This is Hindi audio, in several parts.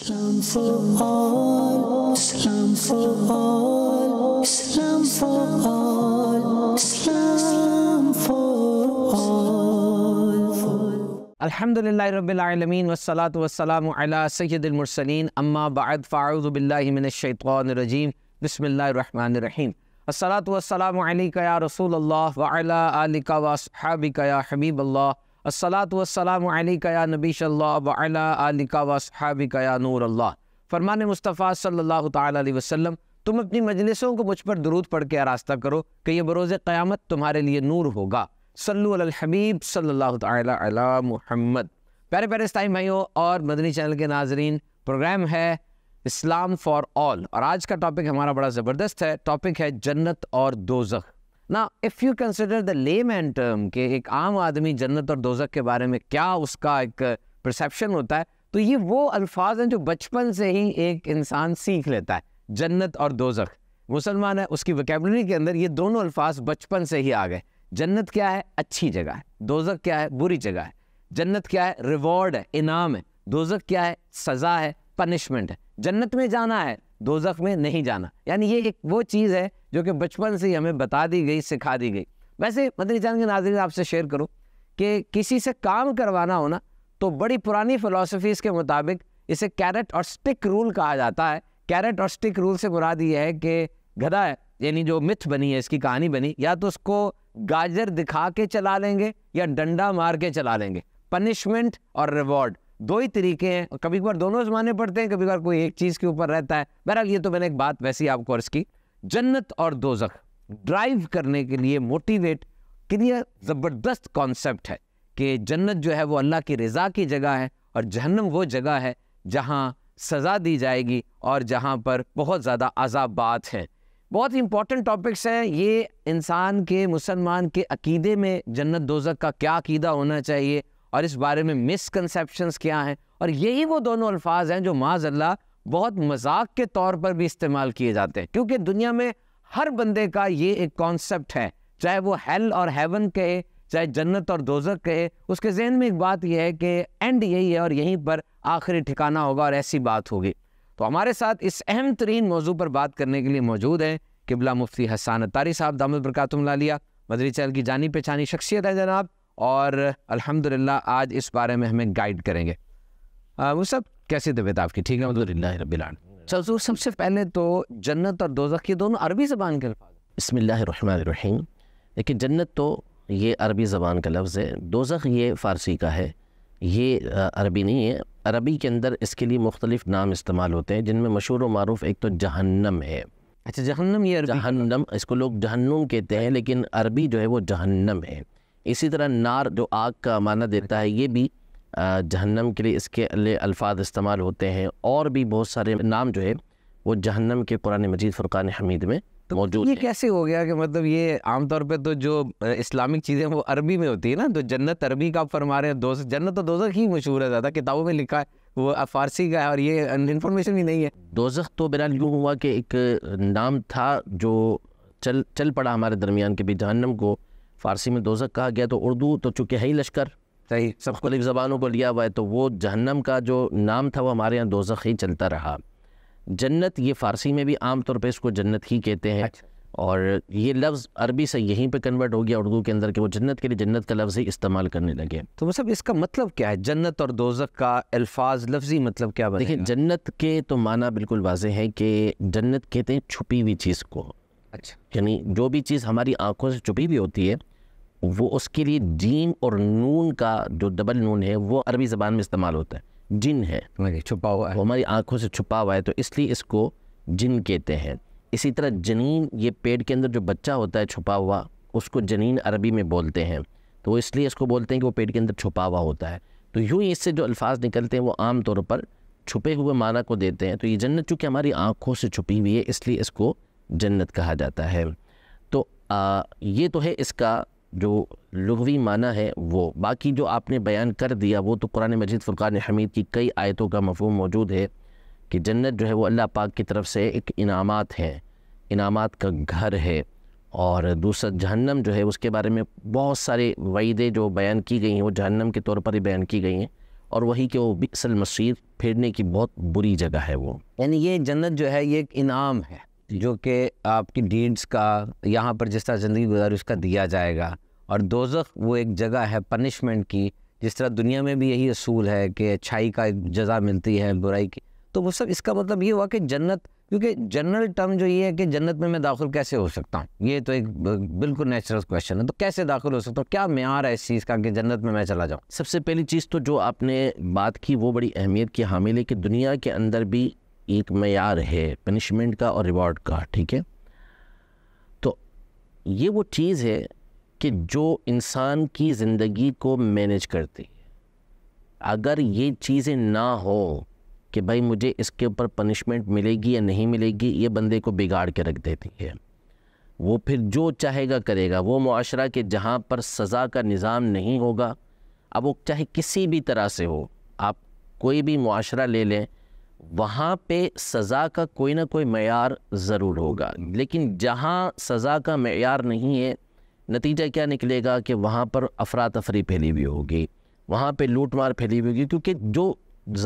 Islam for all, Islam for all, Islam for all, Islam for all. Alhamdulillah Rabbil Alameen wassalatu wassalamu ala Sayyidil Mursaleen amma ba'd fa'udhu billahi minash shaitanir rajim. Bismillahir Rahmanir Rahim. Assalatu wassalamu alayka ya Rasulullah wa ala alika wa ashabika ya Habib Allah. असलात वसलाम या नबी सल्ला वसहाबी या नूर अल्लाह फरमान मुस्तफ़ा सल्लल्लाहु अलैहि वसल्लम तुम अपनी मजलिसों को मुझ पर दरूद पढ़ के आरास्ता करो कि यह बरोज़ क़्यामत तुम्हारे लिए नूर होगा सल्लु अल हबीब सल्लल्लाहु ताला मुहम्मद प्यारे प्यारे स्थाई भाइयों और मदनी चैनल के नाजरीन प्रोग्राम है इस्लाम फॉर ऑल और आज का टॉपिक हमारा बड़ा ज़बरदस्त है टॉपिक है जन्नत और दोजख ना if you consider the layman term के एक आम आदमी जन्नत और दोजक के बारे में क्या उसका एक परसेप्शन होता है तो ये वो अल्फाज हैं जो बचपन से ही एक इंसान सीख लेता है जन्नत और दोजक मुसलमान है उसकी वकेबलरी के अंदर ये दोनों अल्फाज बचपन से ही आ गए जन्नत क्या है अच्छी जगह है दोजक क्या है बुरी जगह है जन्नत क्या है रिवॉर्ड है इनाम है दोजक क्या है सज़ा है पनिशमेंट है जन्नत में जाना है दोजख में नहीं जाना यानी ये एक वो चीज़ है जो कि बचपन से ही हमें बता दी गई सिखा दी गई वैसे मदनी चांद के नाजर आपसे शेयर करूँ कि किसी से काम करवाना होना तो बड़ी पुरानी फ़िलासफ़ीज़ के मुताबिक इसे कैरेट और स्टिक रूल कहा जाता है कैरेट और स्टिक रूल से मुराद ये है कि गधा है यानी जो मिथ बनी है इसकी कहानी बनी या तो उसको गाजर दिखा के चला लेंगे या डंडा मार के चला लेंगे पनिशमेंट और रिवॉर्ड दो ही तरीके हैं कभी कभार दोनों जमाने पड़ते हैं कभी कभार कोई एक चीज़ के ऊपर रहता है बहरहाल ये तो मैंने एक बात वैसी आपको अर्ज की जन्नत और दोजख ड्राइव करने के लिए मोटिवेट कितनी ज़बरदस्त कॉन्सेप्ट है कि जन्नत जो है वो अल्लाह की रज़ा की जगह है और जहन्नम वो जगह है जहाँ सज़ा दी जाएगी और जहाँ पर बहुत ज़्यादा अजाबात हैं बहुत ही इंपॉर्टेंट टॉपिक्स हैं ये इंसान के मुसलमान के अकीदे में जन्नत दोजक का क्या अकीदा होना चाहिए और इस बारे में मिसकनसेप्शंस क्या हैं और यही वो दोनों अल्फाज हैं जो माज अल्लाह बहुत मजाक के तौर पर भी इस्तेमाल किए जाते हैं क्योंकि दुनिया में हर बंदे का ये एक कॉन्सेप्ट है चाहे वो हेल और हेवन कहे चाहे जन्नत और दोजक कहे उसके जहन में एक बात यह है कि एंड यही है और यहीं पर आखिरी ठिकाना होगा और ऐसी बात होगी तो हमारे साथ इस अहम तरीन मौजू पर बात करने के लिए मौजूद हैं किबला मुफ्ती हसान तारी साहब दामद बरकतमला लालिया मदरी चैनल की जानी पहचानी शख्सियत है जनाब और अल्हम्दुलिल्लाह आज इस बारे में हमें गाइड करेंगे वो सब कैसे तबीयत आपकी ठीक है अलहमदिल्ला तो सबसे पहले तो जन्नत और दोजख ये दोनों अरबी ज़बान के बसमिल्लाम लेकिन जन्नत तो ये अरबी ज़बान का लफ्ज़ है दोजख ये फ़ारसी का है ये अरबी नहीं है अरबी के अंदर इसके लिए मुख्तलिफ नाम इस्तेमाल होते हैं जिनमें मशहूर व एक तो जहन्नम है अच्छा जहन्नम ये जहन्नम इसको लोग जहन्नुम कहते हैं लेकिन अरबी जो है वो जहन्नम है इसी तरह नार जो आग का माना देता है ये भी जहन्नम के लिए इसके लिए अल्फाज इस्तेमाल होते हैं और भी बहुत सारे नाम जो है वो जहन्नम के कुरान मजीद फ़ुरक़ान हमीद में तो मौजूद ये कैसे हो गया कि मतलब ये आमतौर पे तो जो इस्लामिक चीज़ें वो अरबी में होती है ना तो जन्नत अरबी का आप फरमा रहे हैं दो जन्नत तो दोजख ही मशहूर है ज़्यादा किताबों में लिखा है वो फारसी का है और ये इन्फॉर्मेशन भी नहीं है दोजख तो बिना यूँ हुआ कि एक नाम था जो चल चल पड़ा हमारे दरमियान के भी जहन्नम को फ़ारसी में दोजक कहा गया तो उर्दू तो चूँकि है ही लश्कर सही सब मुख्तलिफ ज़बानों को लिया हुआ है तो वो जहन्नम का जो नाम था वो हमारे यहाँ दोजक़ ही चलता रहा जन्नत ये फ़ारसी में भी आम तौर पर इसको जन्नत ही कहते हैं अच्छा। और ये लफ्ज़ अरबी से यहीं पे कन्वर्ट हो गया उर्दू के अंदर कि वो जन्नत के लिए जन्नत का लफ्ज़ ही इस्तेमाल करने लगे तो वो सब मतलब इसका मतलब क्या है जन्नत और दोजक का अल्फाज लफ्ज़ी मतलब क्या देखिए जन्नत के तो माना बिल्कुल वाजह है कि जन्नत कहते हैं छुपी हुई चीज़ को अच्छा यानी जो भी चीज़ हमारी आंखों से छुपी हुई होती है वो उसके लिए जीन और नून का जो डबल नून है वो अरबी ज़बान में इस्तेमाल होता है जिन है छुपा हुआ है हमारी आंखों से छुपा हुआ है तो इसलिए इसको जिन कहते हैं इसी तरह जनीन ये पेट के अंदर जो बच्चा होता है छुपा हुआ उसको जनीन अरबी में बोलते हैं तो इसलिए इसको बोलते हैं कि वो पेट के अंदर छुपा हुआ होता है तो यूँ ही इससे जो अल्फाज निकलते हैं वो आम तौर पर छुपे हुए माना को देते हैं तो ये जन्नत चूँकि हमारी आँखों से छुपी हुई है इसलिए इसको जन्नत कहा जाता है तो आ, ये तो है इसका जो लगवी माना है वो बाकी जो आपने बयान कर दिया वो तो कुरान मजीद फ़ुरक़ान हमीद की कई आयतों का मफहम मौजूद है कि जन्नत जो है वो अल्लाह पाक की तरफ से एक इनामत है इनामत का घर है और दूसरा जहन्नम जो है उसके बारे में बहुत सारे वहीदे जो बयान की गई हैं वो जहन्नम के तौर पर ही बयान की गई हैं और वही कि वो बिकसल मसीर फेरने की बहुत बुरी जगह है वो यानी ये जन्नत जो है ये एक इनाम है जो कि आपकी डीड्स का यहाँ पर जिस तरह ज़िंदगी गुजारी उसका दिया जाएगा और दोजख वो एक जगह है पनिशमेंट की जिस तरह दुनिया में भी यही असूल है कि अच्छाई का एक जजा मिलती है बुराई की तो वो सब इसका मतलब ये हुआ कि जन्नत क्योंकि जनरल टर्म जो ये है कि जन्नत में मैं दाखिल कैसे हो सकता हूँ ये तो एक बिल्कुल नेचुरल क्वेश्चन है तो कैसे दाखिल हो सकता हूँ क्या मैार है इस चीज़ का कि जन्नत में मैं चला जाऊँ सबसे पहली चीज़ तो जो आपने बात की वो बड़ी अहमियत की हामिल है कि दुनिया के अंदर भी एक मैार है पनिशमेंट का और रिवॉर्ड का ठीक है तो ये वो चीज़ है कि जो इंसान की ज़िंदगी को मैनेज करती है अगर ये चीज़ें ना हो कि भाई मुझे इसके ऊपर पनिशमेंट मिलेगी या नहीं मिलेगी ये बंदे को बिगाड़ के रख देती है वो फिर जो चाहेगा करेगा वो माशरा के जहाँ पर सज़ा का निज़ाम नहीं होगा अब वो चाहे किसी भी तरह से हो आप कोई भी माशरा ले लें वहाँ पे सज़ा का कोई ना कोई मैार ज़रूर होगा लेकिन जहाँ सज़ा का मैार नहीं है नतीजा क्या निकलेगा कि वहाँ पर अफरा तफरी फैली हुई होगी वहाँ पे लूट मार फैली हुई होगी क्योंकि जो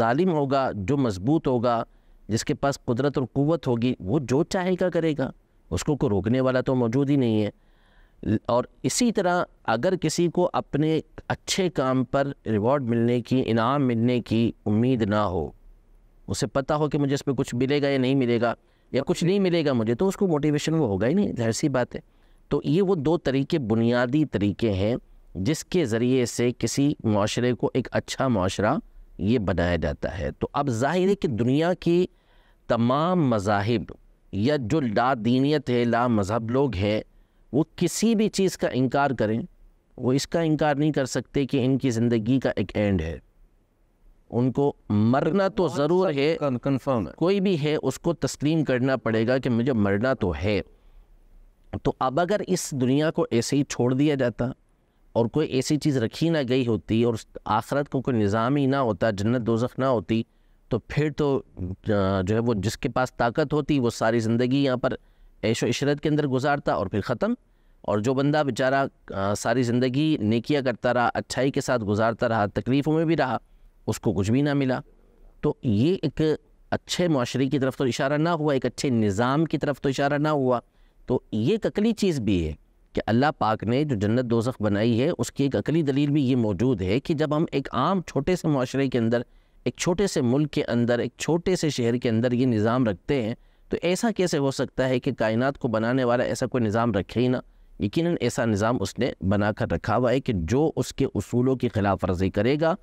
ालिम होगा जो मजबूत होगा जिसके पास कुदरत और क़वत होगी वो जो चाहेगा करेगा उसको को रोकने वाला तो मौजूद ही नहीं है और इसी तरह अगर किसी को अपने अच्छे काम पर रिवॉर्ड मिलने की इनाम मिलने की उम्मीद ना हो उसे पता हो कि मुझे इस पर कुछ मिलेगा या नहीं मिलेगा या कुछ नहीं मिलेगा मुझे तो उसको मोटिवेशन वो होगा ही नहीं जहर सी बात है तो ये वो दो तरीके बुनियादी तरीके हैं जिसके ज़रिए से किसी माशरे को एक अच्छा माशरा ये बनाया जाता है तो अब जाहिर है कि दुनिया की तमाम मजाहब या जो ला दीनीत है ला मज़हब लोग हैं वो किसी भी चीज़ का इनकार करें वो इसका इनकार नहीं कर सकते कि इनकी ज़िंदगी का एक एंड है उनको मरना तो ज़रूर है कन्फर्म कोई भी है उसको तस्लीम करना पड़ेगा कि मुझे मरना तो है तो अब अगर इस दुनिया को ऐसे ही छोड़ दिया जाता और कोई ऐसी चीज़ रखी ना गई होती और आखरत को कोई निज़ाम ही ना होता जन्नत दोजख ना होती तो फिर तो जो है वो जिसके पास ताकत होती वो सारी ज़िंदगी यहाँ पर ऐशो इशरत के अंदर गुजारता और फिर ख़त्म और जो बंदा बेचारा सारी ज़िंदगी नेकिया करता रहा अच्छाई के साथ गुजारता रहा तकलीफ़ों में भी रहा उसको कुछ भी ना मिला तो ये एक अच्छे माशरे की तरफ तो इशारा ना हुआ एक अच्छे निज़ाम की तरफ तो इशारा ना हुआ तो ये एक अकली चीज़ भी है कि अल्लाह पाक ने जो जन्नत दोजख बनाई है उसकी एक अकली दलील भी ये मौजूद है कि जब हम एक आम छोटे से माशरे के अंदर एक छोटे से मुल्क के अंदर एक छोटे से शहर के अंदर ये निज़ाम रखते हैं तो ऐसा कैसे हो सकता है कि कायनात को बनाने वाला ऐसा कोई निज़ाम रखे ही ना यकीन ऐसा निज़ाम उसने बना कर रखा हुआ है कि जो उसके असूलों की खिलाफ वर्जी करेगा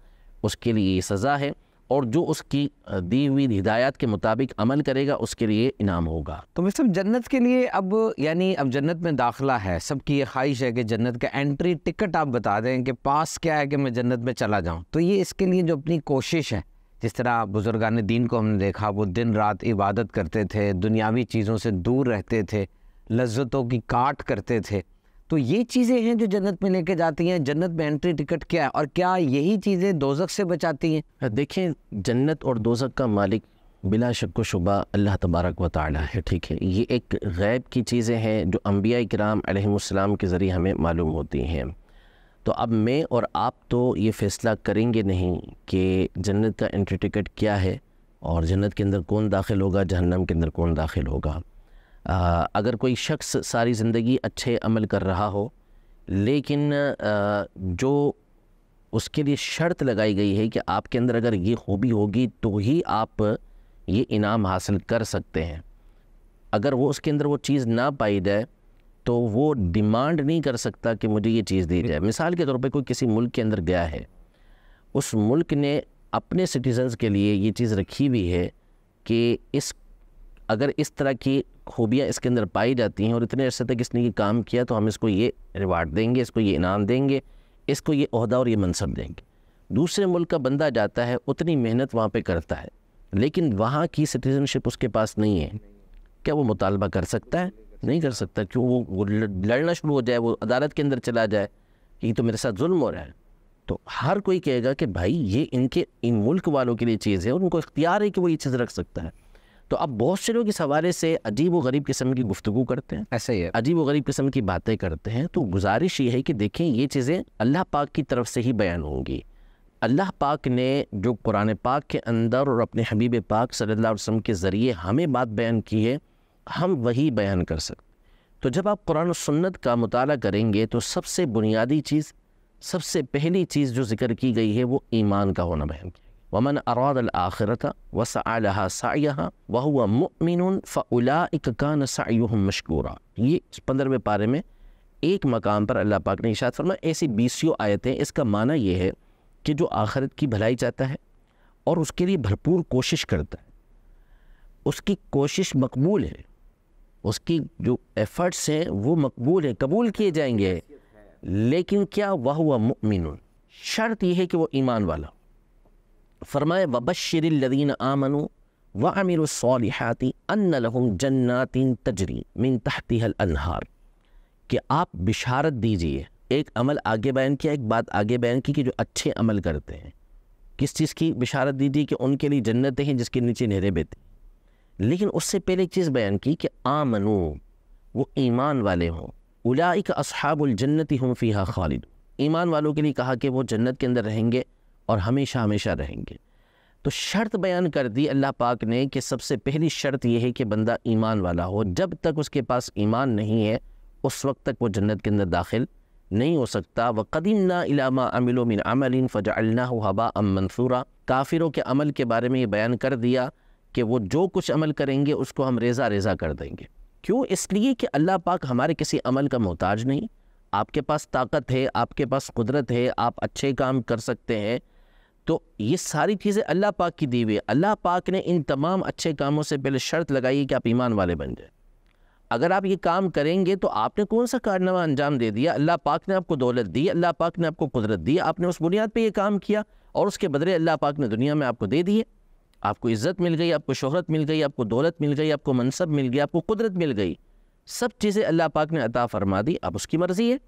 उसके लिए ये सज़ा है और जो उसकी दी हुई हिदायत के मुताबिक अमल करेगा उसके लिए इनाम होगा तो सब जन्नत के लिए अब यानी अब जन्नत में दाखिला है सबकी ये ख्वाहिश है कि जन्नत का एंट्री टिकट आप बता दें कि पास क्या है कि मैं जन्नत में चला जाऊँ तो ये इसके लिए जो अपनी कोशिश है जिस तरह बुजुर्गान दीन को हमने देखा वो दिन रात इबादत करते थे दुनियावी चीज़ों से दूर रहते थे लज्जतों की काट करते थे तो ये चीज़ें हैं जो जन्नत में लेके जाती हैं जन्नत में एंट्री टिकट क्या है और क्या यही चीज़ें दोजक से बचाती हैं देखें जन्नत और दोजक का मालिक बिला शक शुबा अल्लाह तबारक व ताली है ठीक है ये एक गैब की चीज़ें हैं जो अम्बिया कराम के ज़रिए हमें मालूम होती हैं तो अब मैं और आप तो ये फ़ैसला करेंगे नहीं कि जन्नत का एंट्री टिकट क्या है और जन्नत के अंदर कौन दाखिल होगा जहन्नम के अंदर कौन दाखिल होगा आ, अगर कोई शख्स सारी ज़िंदगी अच्छे अमल कर रहा हो लेकिन आ, जो उसके लिए शर्त लगाई गई है कि आपके अंदर अगर ये खूबी होगी तो ही आप ये इनाम हासिल कर सकते हैं अगर वो उसके अंदर वो चीज़ ना पाई जाए तो वो डिमांड नहीं कर सकता कि मुझे ये चीज़ दी जाए मिसाल के तौर पे कोई किसी मुल्क के अंदर गया है उस मुल्क ने अपने सिटीजन्स के लिए ये चीज़ रखी हुई है कि इस अगर इस तरह की खूबियाँ इसके अंदर पाई जाती हैं और इतने अर्से तक इसने ये काम किया तो हम इसको ये रिवार्ड देंगे इसको ये इनाम देंगे इसको ये अहदा और ये मनसब देंगे दूसरे मुल्क का बंदा जाता है उतनी मेहनत वहाँ पर करता है लेकिन वहाँ की सिटीज़नशिप उसके पास नहीं है क्या वो मुतालबा कर सकता है नहीं कर सकता क्यों वो लड़ना शुरू हो जाए वो अदालत के अंदर चला जाए कि तो मेरे साथ जुल्म हो रहा है तो हर कोई कहेगा कि भाई ये इनके इन मुल्क वालों के लिए चीज़ है और उनको इख्तियार है कि वो ये चीज़ रख सकता है तो अब बहुत से लोग इस हवाले से अजीब व गरीब किस्म की गुफ्तु करते हैं ऐसे ही है अजीब व गरीब किस्म की बातें करते हैं तो गुजारिश ये है कि देखें ये चीज़ें अल्लाह पाक की तरफ से ही बयान होंगी अल्लाह पाक ने जो कुरान पाक के अंदर और अपने हबीब पाक सल्ला वसम के ज़रिए हमें बात बयान की है हम वही बयान कर सकते तो जब आप कुरान सुन्नत का मताल करेंगे तो सबसे बुनियादी चीज़ सबसे पहली चीज़ जो जिक्र की गई है वो ईमान का होना बयान किया वमन अराद आखिरत वसलहा साया वह मुमिन फ़ला कान सायुह मशकूरा ये पंद्रहवें पारे में एक मकाम पर अल्लाह पाक ने इशात फरमा ऐसी बीसियों आयतें इसका माना यह है कि जो आखिरत की भलाई चाहता है और उसके लिए भरपूर कोशिश करता है उसकी कोशिश मकबूल है उसकी जो एफ़र्ट्स हैं वो मकबूल है कबूल किए जाएंगे लेकिन क्या वह हुआ मुमिन शर्त यह है कि वो ईमान वाला फरमाए लदीन आमनु व अमिरसालहती अन लहम जन्नातिन तजरी मिन हल अनहार कि आप बिशारत दीजिए एक अमल आगे बयान किया एक बात आगे बयान की कि जो अच्छे अमल करते हैं किस चीज़ की बिशारत दीजिए कि उनके लिए जन्नतें हैं जिसके नीचे नहरे बहती लेकिन उससे पहले एक चीज़ बयान की कि आमनु वो ईमान वाले हों उलाइक असहाबुल जन्नति हम फ़ीहा खालिद ईमान वालों के लिए कहा कि वो जन्नत के अंदर रहेंगे और हमेशा हमेशा रहेंगे तो शर्त बयान कर दी अल्लाह पाक ने कि सबसे पहली शर्त यह है कि बंदा ईमान वाला हो जब तक उसके पास ईमान नहीं है उस वक्त तक वो जन्नत के अंदर दाखिल नहीं हो सकता व कदीम ना इलामा अमिलो मिन अमलिन फ़जल्ना हबा अम मंसूरा काफिरों के अमल के बारे में ये बयान कर दिया कि वो जो कुछ अमल करेंगे उसको हम रेज़ा रेज़ा कर देंगे क्यों इसलिए कि अल्लाह पाक हमारे किसी अमल का मोहताज नहीं आपके पास ताकत है आपके पास कुदरत है आप अच्छे काम कर सकते हैं तो ये सारी चीज़ें अल्लाह पाक की दी हुई है अल्लाह पाक ने इन तमाम अच्छे कामों से पहले शर्त लगाई कि आप ईमान वाले बन जाए अगर आप ये काम करेंगे तो आपने कौन सा कारनामा अंजाम दे दिया अल्लाह पाक ने आपको दौलत दी अल्लाह पाक ने आपको कुदरत दी आपने उस बुनियाद पर यह काम किया और उसके बदले अल्लाह पाक ने दुनिया में आपको दे दिए आपको इज़्ज़त मिल गई आपको शोहरत मिल गई आपको दौलत मिल गई आपको मनसब मिल गया आपको कुदरत मिल गई सब चीज़ें अल्लाह पाक ने अता फरमा दी अब उसकी मर्ज़ी है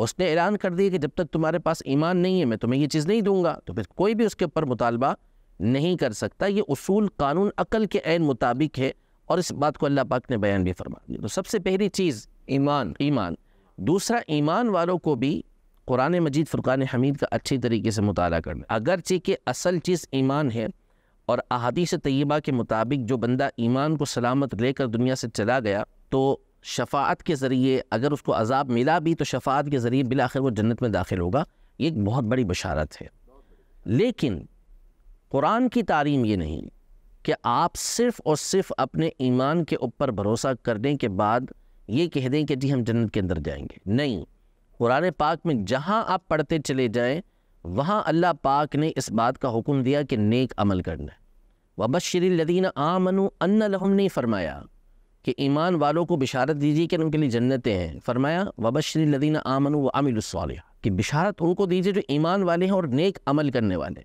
उसने ऐलान कर दिया कि जब तक तुम्हारे पास ईमान नहीं है मैं तुम्हें ये चीज़ नहीं दूंगा तो फिर कोई भी उसके ऊपर मुतालबा नहीं कर सकता ये उसूल कानून अकल के ऐन मुताबिक है और इस बात को अल्लाह पाक ने बयान भी फरमा दिया तो सबसे पहली चीज़ ईमान ईमान दूसरा ईमान वालों को भी कुरान मजीद फुरक़ान हमीद का अच्छी तरीके से मुताल करना अगरचे कि असल चीज़ ईमान है और अहादीस तय्यबा के मुताबिक जो बंदा ईमान को सलामत लेकर दुनिया से चला गया तो शफात के ज़रिए अगर उसको अजाब मिला भी तो शफात के ज़रिए बिल आखिर वो जन्नत में दाखिल होगा ये एक बहुत बड़ी बशारत है लेकिन कुरान की तारीम ये नहीं कि आप सिर्फ़ और सिर्फ अपने ईमान के ऊपर भरोसा करने के बाद ये कह दें कि जी हम जन्नत के अंदर जाएंगे नहीं कुरान पाक में जहाँ आप पढ़ते चले जाएँ वहाँ अल्लाह पाक ने इस बात का हुक्म दिया कि नेक अमल करना है लदीन आमनु अन्न लहम नहीं फरमाया कि ईमान वालों को बिशारत दीजिए कि उनके लिए जन्नतें हैं फरमाया वबश्री लदीन आमन व आमिलसाल कि बिशारत उनको दीजिए जो ईमान वाले हैं और नेक अमल करने वाले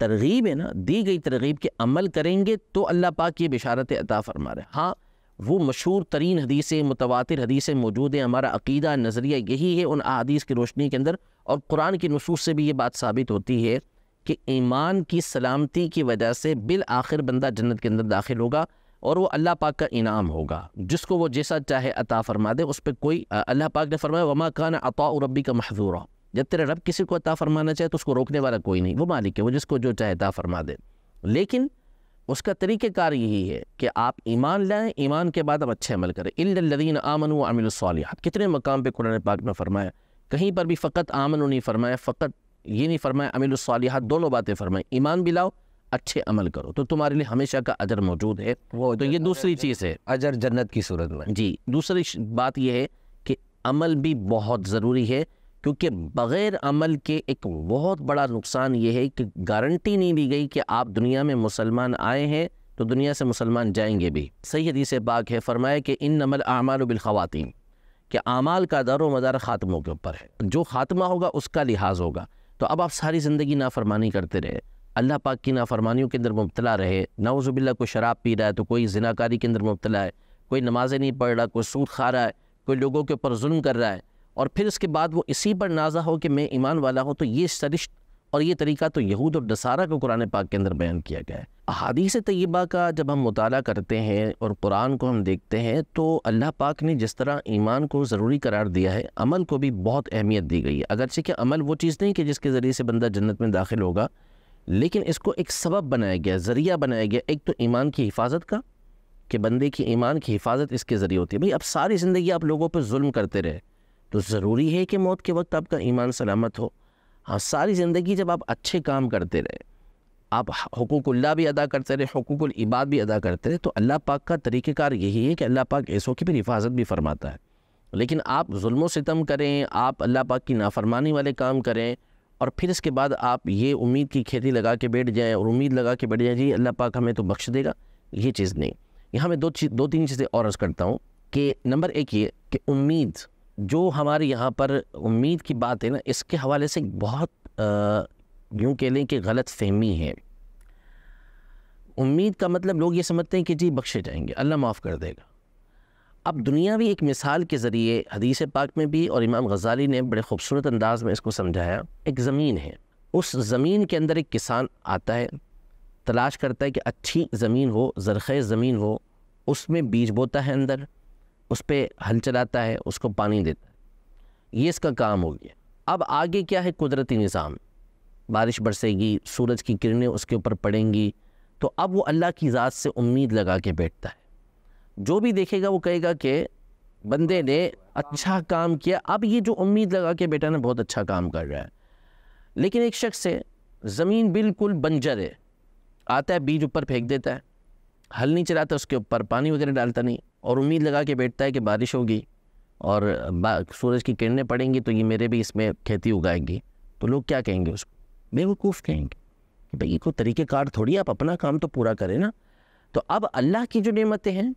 तरगीब है ना दी गई तरगीब के अमल करेंगे तो अल्लाह पाक ये बिशारत अता फरमा रहे हाँ वो मशहूर तरीन हदीसें मुतवा हदीसें मौजूद हैं हमारा अकीदा नज़रिया यही है उन अदीस की रोशनी के अंदर और कुरान के नसूस से भी ये बात साबित होती है कि ईमान की सलामती की वजह से बिल आखिर बंदा जन्नत के अंदर दाखिल होगा और वो अल्लाह पाक का इनाम होगा जिसको वो जैसा चाहे अता फरमा दे उस पर कोई अल्लाह पाक ने फरमाया वमा कान अता रबी का महजूरा जब तेरा रब किसी को अता फरमाना चाहे तो उसको रोकने वाला कोई नहीं वो मालिक है वो जिसको जो चाहे अता फरमा दे लेकिन उसका तरीक़ार यही है कि आप ईमान लाएँ ईमान के बाद आप अच्छे अमल करें इल्लदीन आमन व अमिलसालियात कितने मकाम पर कुरान पाक में फ़रमाया कहीं पर भी फ़कत आमन नहीं फ़रमाया फ़कत ये नहीं फ़रमाया अमिलसालियात दोनों बातें फ़रमाएँ ईमान भी लाओ अच्छे अमल करो तो तुम्हारे लिए हमेशा का अजर मौजूद है वो तो ये दूसरी चीज़ है अजर जन्नत की सूरत में जी दूसरी बात यह है कि अमल भी बहुत ज़रूरी है क्योंकि बग़ैर अमल के एक बहुत बड़ा नुकसान ये है कि गारंटी नहीं दी गई कि आप दुनिया में मुसलमान आए हैं तो दुनिया से मुसलमान जाएंगे भी सही हदीस बाग है फरमाया कि इन अमल आमाल बिलखवातिन के आमाल का दर मदार ख़ात्मों के ऊपर है जो ख़ात्मा होगा उसका लिहाज होगा तो अब आप सारी ज़िंदगी नाफरमानी करते रहे अल्लाह पाक की नाफरमानियों के अंदर मुबतला रहे नाउज़बिल्ला कोई शराब पी रहा है तो कोई जिनाकारी के अंदर मुबतला है कोई नमाज़ें नहीं पढ़ रहा कोई सूद खा रहा है कोई लोगों के ऊपर जुल्म कर रहा है और फिर इसके बाद वो इसी पर नाजा हो कि मैं ईमान वाला हूँ तो ये सरिश्त और ये तरीका तो यहूद और दसारा को कुरान पाक के अंदर बयान किया गया है अहादीस तय्यबा का जब हम मुताला करते हैं और कुरान को हम देखते हैं तो अल्लाह पाक ने जिस तरह ईमान को ज़रूरी करार दिया है अमल को भी बहुत अहमियत दी गई है अगरचे कि अमल वो चीज़ नहीं कि जिसके ज़रिए से बंदा जन्नत में दाखिल होगा लेकिन इसको एक सबब बनाया गया ज़रिया बनाया गया एक तो ईमान की हिफाजत का कि बंदे की ईमान की हिफाजत इसके ज़रिए होती है भाई अब सारी ज़िंदगी आप लोगों पर जुल्म करते रहे तो ज़रूरी है कि मौत के वक्त आपका ईमान सलामत हो हाँ सारी ज़िंदगी जब आप अच्छे काम करते रहे आप हकूकुल्ला भी अदा करते रहे हकूकुल इबाद भी अदा करते रहे तो अल्लाह पाक का तरीक़ेकार यही है कि अल्लाह पाक ऐसों की भी हिफाजत भी फरमाता है लेकिन आप म सितम करें आप अल्लाह पाक की नाफरमानी वाले काम करें और फिर इसके बाद आप ये उम्मीद की खेती लगा के बैठ जाएँ और उम्मीद लगा के बैठ जाएँ जी अल्लाह पाक हमें तो बख्श देगा ये चीज़ नहीं यहाँ मैं दो चीज़ दो तीन चीज़ें और अर्ज़ करता हूँ कि नंबर एक ये कि उम्मीद जो हमारे यहाँ पर उम्मीद की बात है ना इसके हवाले से बहुत यूँ कह लें कि गलत फहमी है उम्मीद का मतलब लोग ये समझते हैं कि जी बख्शे जाएंगे अल्लाह माफ़ कर देगा अब दुनिया भी एक मिसाल के ज़रिए हदीस पाक में भी और इमाम गजाली ने बड़े खूबसूरत अंदाज में इसको समझाया एक ज़मीन है उस ज़मीन के अंदर एक किसान आता है तलाश करता है कि अच्छी ज़मीन हो जरख़ ज़मीन हो उसमें बीज बोता है अंदर उस पर हल चलाता है उसको पानी देता है ये इसका काम हो गया अब आगे क्या है कुदरती निज़ाम बारिश बरसेगी सूरज की किरणें उसके ऊपर पड़ेंगी तो अब वो अल्लाह की ज़ात से उम्मीद लगा के बैठता है जो भी देखेगा वो कहेगा कि बंदे ने अच्छा काम किया अब ये जो उम्मीद लगा के बेटा ने बहुत अच्छा काम कर रहा है लेकिन एक शख्स है ज़मीन बिल्कुल बंजर है आता है बीज ऊपर फेंक देता है हल नहीं चलाता उसके ऊपर पानी वगैरह डालता नहीं और उम्मीद लगा के बैठता है कि बारिश होगी और सूरज की किरणें पड़ेंगी तो ये मेरे भी इसमें खेती उगाएंगी तो लोग क्या कहेंगे उसको बेवकूफ़ कहेंगे भाई ये कोई तरीक़ेकार थोड़ी आप अपना काम तो पूरा करें ना तो अब अल्लाह की जो नियमतें हैं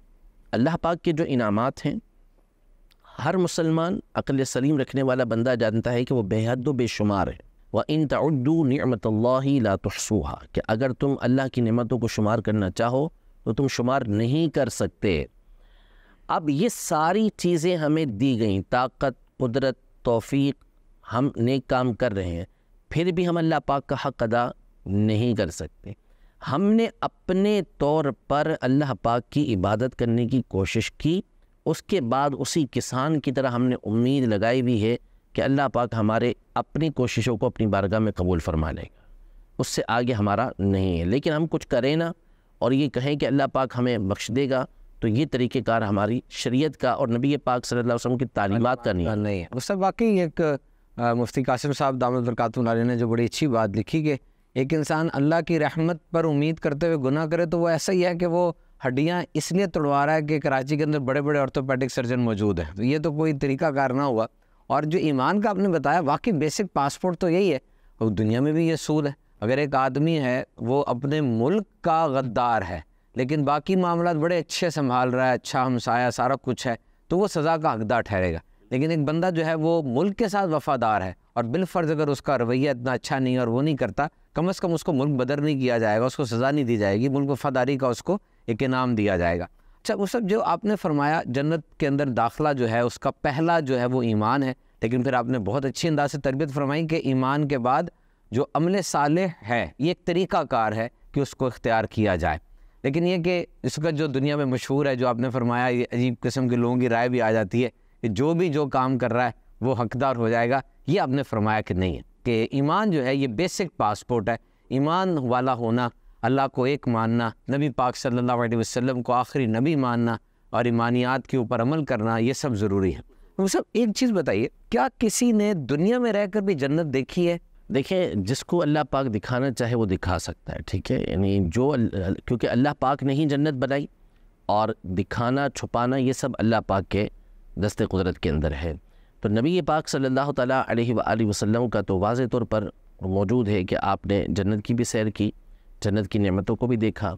अल्लाह पाक के जो इनामात हैं हर मुसलमान अकल सलीम रखने वाला बंदा जानता है कि वो बेहद व बेशुमार है व इन तउद्दू नमत ला कि अगर तुम अल्लाह की नमतों को शुमार करना चाहो तो तुम शुमार नहीं कर सकते अब ये सारी चीज़ें हमें दी गई ताकत कुदरत तोफ़ी हम नेक काम कर रहे हैं फिर भी हम अल्लाह पाक का हक अदा नहीं कर सकते हमने अपने तौर पर अल्लाह पाक की इबादत करने की कोशिश की उसके बाद उसी किसान की तरह हमने उम्मीद लगाई भी है कि अल्लाह पाक हमारे अपनी कोशिशों को अपनी बारगाह में कबूल फरमा लेगा उससे आगे हमारा नहीं है लेकिन हम कुछ करें ना और ये कहें कि अल्लाह पाक हमें बख्श देगा तो ये तरीक़ेकार हमारी शरीयत का और नबी पाक सल्लल्लाहु अलैहि वसल्लम की तालीमत का नहीं है वाकई एक मुफ्ती कासिम साहब दामद बरकात ने जो बड़ी अच्छी बात लिखी कि एक इंसान अल्लाह की रहमत पर उम्मीद करते हुए गुनाह करे तो वो ऐसा ही है कि वो हड्डियाँ इसलिए तोड़वा रहा है कि कराची के अंदर बड़े बड़े ऑर्थोपेडिक सर्जन मौजूद हैं तो ये तो कोई तरीकाकार ना हुआ और जो ईमान का आपने बताया वाकई बेसिक पासपोर्ट तो यही है और दुनिया में भी ये सूल है अगर एक आदमी है वो अपने मुल्क का गद्दार है लेकिन बाकी मामला बड़े अच्छे संभाल रहा है अच्छा हमसाया सारा कुछ है तो वो सज़ा का हकदार ठहरेगा लेकिन एक बंदा जो है वो मुल्क के साथ वफ़ादार है और बिलफर्ज अगर उसका रवैया इतना अच्छा नहीं और वो नहीं करता कम अज़ कम उसको मुल्क बदर नहीं किया जाएगा उसको सज़ा नहीं दी जाएगी मुल्क वफादारी का उसको एक इनाम दिया जाएगा अच्छा वो सब जो आपने फरमाया जन्नत के अंदर दाखिला जो है उसका पहला जो है वो ईमान है लेकिन फिर आपने बहुत अच्छी अंदाज से तरबियत फरमाई कि ईमान के बाद जो अमल साल है ये एक तरीक़ाकार है कि उसको इख्तियार किया जाए लेकिन ये कि इसका जो दुनिया में मशहूर है जो आपने फरमाया ये अजीब किस्म के लोगों की राय भी आ जाती है कि जो भी जो काम कर रहा है वो हकदार हो जाएगा ये आपने फरमाया कि नहीं है कि ईमान जो है ये बेसिक पासपोर्ट है ईमान वाला होना अल्लाह को एक मानना नबी पाक सल्लल्लाहु अलैहि वसल्लम को आखिरी नबी मानना और ईमानियात के ऊपर अमल करना ये सब ज़रूरी है तो सब एक चीज़ बताइए क्या किसी ने दुनिया में रहकर भी जन्नत देखी है देखिए जिसको अल्लाह पाक दिखाना चाहे वो दिखा सकता है ठीक है यानी जो क्योंकि अल्लाह पाक ने ही जन्नत बनाई और दिखाना छुपाना ये सब अल्लाह पाक के दस्ते कुदरत के अंदर है तो नबी पाक सल्लल्लाहु अलैहि वसल्लम का तो वाज तौर पर मौजूद है कि आपने जन्नत की भी सैर की जन्नत की नेमतों को भी देखा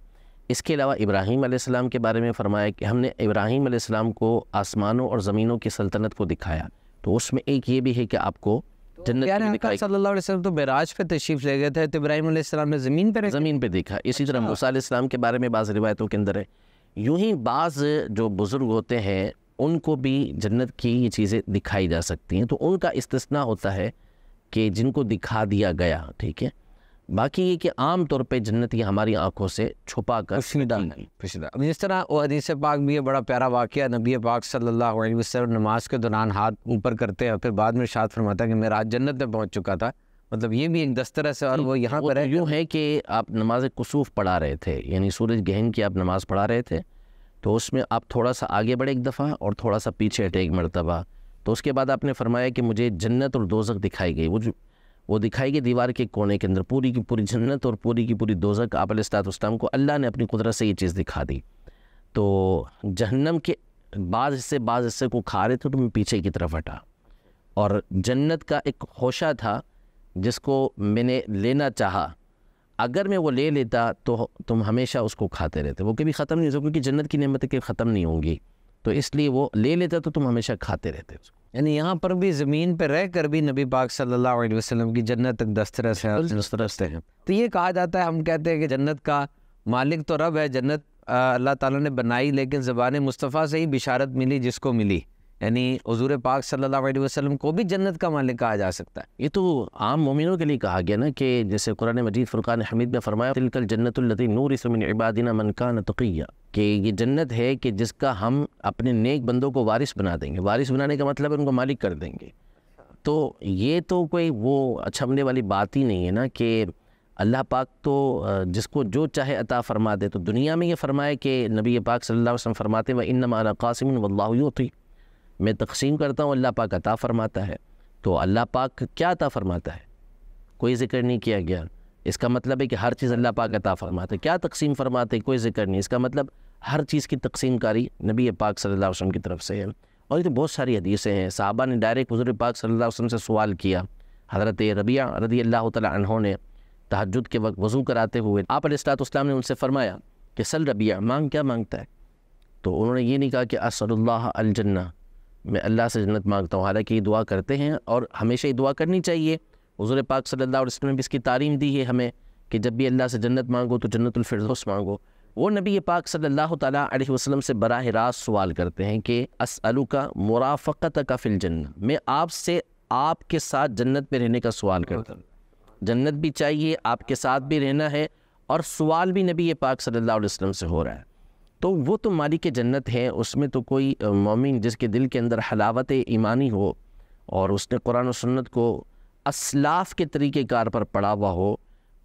इसके अलावा इब्राहीम आसमाम के बारे में फ़रमाया कि हमने इब्राहीम आसमाम को आसमानों और ज़मीनों की सल्तनत को दिखाया तो उसमें एक ये भी है कि आपको जन्नत सल्लल्लाहु अलैहि तो मेराज पे तशरीफ़ ले गए थे तो इब्राहिम ने ज़मीन पर ज़मीन पे देखा इसी तरह अच्छा। मूसा के बारे में बाज़ रिवायतों के अंदर है यूं ही बाज़ जो बुज़ुर्ग होते हैं उनको भी जन्नत की ये चीज़ें दिखाई जा सकती हैं तो उनका इस्तना होता है कि जिनको दिखा दिया गया ठीक है बाकी ये कि आम तौर पे जन्नत ये हमारी आंखों से छुपा कर जिस तरह वो पाक भी ये बड़ा प्यारा वाक़ नबी पाक सल्लल्लाहु अलैहि वसल्लम नमाज के दौरान हाथ ऊपर करते हैं फिर बाद में शाद फरमाता है कि मेरा आज जन्नत में पहुंच चुका था मतलब ये भी एक दस से और वो यहाँ पर तो यूँ है कि आप नमाज कसूफ पढ़ा रहे थे यानी सूरज गहन की आप नमाज़ पढ़ा रहे थे तो उसमें आप थोड़ा सा आगे बढ़े एक दफ़ा और थोड़ा सा पीछे हटे एक मरतबा तो उसके बाद आपने फरमाया कि मुझे जन्नत और दोजक दिखाई गई वो जो वो दिखाई गई दीवार के कोने के अंदर पूरी की पूरी जन्नत और पूरी की पूरी दोजक आप अलस्तातम को अल्लाह ने अपनी कुदरत से ये चीज़ दिखा दी तो जहन्नम के बाद हिस्से बाद हिस्से को खा रहे थे तो मैं पीछे की तरफ हटा और जन्नत का एक होशा था जिसको मैंने लेना चाहा अगर मैं वो ले लेता तो तुम हमेशा उसको खाते रहते वो कभी ख़त्म नहीं हो क्योंकि जन्नत की नमत कभी ख़त्म नहीं होंगी तो इसलिए वो ले लेता तो तुम हमेशा खाते रहते उसको यानी यहाँ पर भी ज़मीन पर रह कर भी नबी पाक सल्लल्लाहु अलैहि वसल्लम की जन्नत तक दस्तरस है दस्तरस हैं तो ये कहा जाता है हम कहते हैं कि जन्नत का मालिक तो रब है जन्नत अल्लाह ताला ने बनाई लेकिन ज़बान मुस्तफ़ा से ही बिशारत मिली जिसको मिली यानी हजूर पाक सल्लल्लाहु अलैहि वसल्लम को भी जन्नत का मालिक कहा जा सकता है ये तो आम मोमिनों के लिए कहा गया ना कि जैसे कुरान मजीद फ़ुरक़ान हमीद में फरमाया तिलकल जन्नतलती नूर इसमिन इबादिना मनकान तकिया कि ये जन्नत है कि जिसका हम अपने नेक बंदों को वारिस बना देंगे वारिस बनाने का मतलब उनको मालिक कर देंगे तो ये तो कोई वो अछमने अच्छा वाली बात ही नहीं है ना कि अल्लाह पाक तो जिसको जो चाहे अता फरमा दे तो दुनिया में ये फरमाए कि नबी पाक सल्लल्लाहु अलैहि वसल्लम फरमाते व इन नमाना कासिम वल्लाती मैं तकसीम करता हूँ अल्लाह पाक अता फ़रमाता है तो अल्लाह पाक क्या अता फ़रमाता है कोई ज़िक्र नहीं किया गया इसका मतलब है कि हर चीज़ अल्लाह पाक अता फ़रमाते क्या तकसीम फ़रमाते कोई ज़िक्र नहीं इसका मतलब हर चीज़ की तकसीम कारी नबी पाक सल्लल्लाहु अलैहि वसल्लम की तरफ से है और ये तो बहुत सारी हदीसें हैं साहबा ने डायरेक्ट हजूर पाक सल्लल्लाहु अलैहि वसल्लम से सवाल किया हज़रत रबिया रदी अल्लाह तहों ने तहजद के वक्त वज़ू कराते हुए आप अलैहिस्सलाम ने उनसे फरमाया कि सल रबिया मांग क्या मांगता है तो उन्होंने ये नहीं कहा कि असल्ला अलजन्ना मैं अल्लाह से जन्नत मांगता हूँ हालांकि ये दुआ करते हैं और हमेशा ये दुआ करनी चाहिए हज़ूर पाक सल्ला और इसमें भी इसकी तारीम दी है हमें कि जब भी अल्लाह से जन्नत मांगो तो जन्नतफरदोस मांगो वो नबी ये पाक सल्ला अलैहि वसल्लम से बरह रास्त सवाल करते हैं कि असअलु का मुराफ़त का फिल जन्नत मैं आपसे आपके साथ जन्नत में रहने का सवाल करता हूँ जन्नत भी चाहिए आपके साथ भी रहना है और सवाल भी नबी पाक सल्ला वसलम से हो रहा है तो वो तो मालिक जन्नत है उसमें तो कोई मोमिन जिसके दिल के अंदर हलावत ईमानी हो और उसने कुरान और सुन्नत को असलाफ़ के तरीक़ेकार पर पढ़ा हुआ हो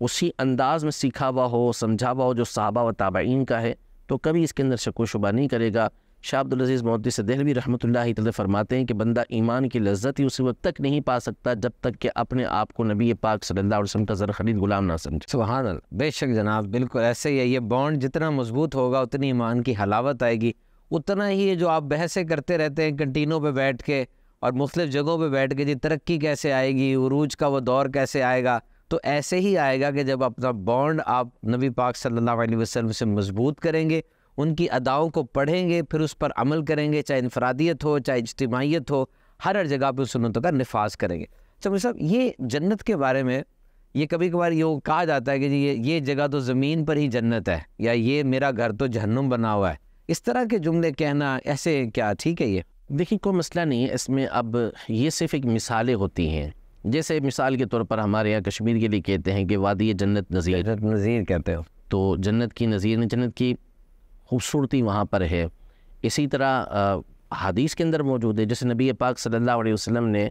उसी अंदाज़ में सीखा हुआ हो समझा हुआ हो जो साहबा व ताबाइन का है तो कभी इसके अंदर व शुबा नहीं करेगा शाह अब्दुलज़ीज़ मोदी दहलवी रहमत ला फरमाते हैं कि बंदा ईमान की लज्जत ही उस वक्त तक नहीं पा सकता जब तक कि अपने आप को नबी पाक सल्ला वसम का ज़र ख़रीद गुलाम ना समझे सुबह बेशक जनाब बिल्कुल ऐसे ही है ये बॉन्ड जितना मजबूत होगा उतनी ईमान की हलावत आएगी उतना ही जो आप बहसें करते रहते हैं कंटीनों पर बैठ के और मुख्तफ जगहों पर बैठ के जी तरक्की कैसे आएगी उरूज का वो दौर कैसे आएगा तो ऐसे ही आएगा कि जब अपना बॉन्ड आप नबी पाक सल्लल्लाहु अलैहि वसल्लम से मजबूत करेंगे उनकी अदाओं को पढ़ेंगे फिर उस पर अमल करेंगे चाहे इनफरादियत हो चाहे इज्तमाहीत हो हर हर जगह पर सुनतों का नफाज करेंगे चलो अच्छा, साहब ये जन्नत के बारे में ये कभी कभार ये कहा जाता है कि ये ये जगह तो ज़मीन पर ही जन्नत है या ये मेरा घर तो जहन्नुम बना हुआ है इस तरह के जुमले कहना ऐसे क्या ठीक है ये देखिए कोई मसला नहीं है इसमें अब ये सिर्फ एक मिसालें होती हैं जैसे मिसाल के तौर पर हमारे यहाँ कश्मीर के लिए कहते हैं कि वादी जन्नत नज़ीर जन्नत नज़ीर कहते हो तो जन्नत की नज़ीर ने जन्नत की खूबसूरती वहाँ पर है इसी तरह हदीस के अंदर मौजूद है जैसे नबी पाक सल्लल्लाहु अलैहि वसल्लम ने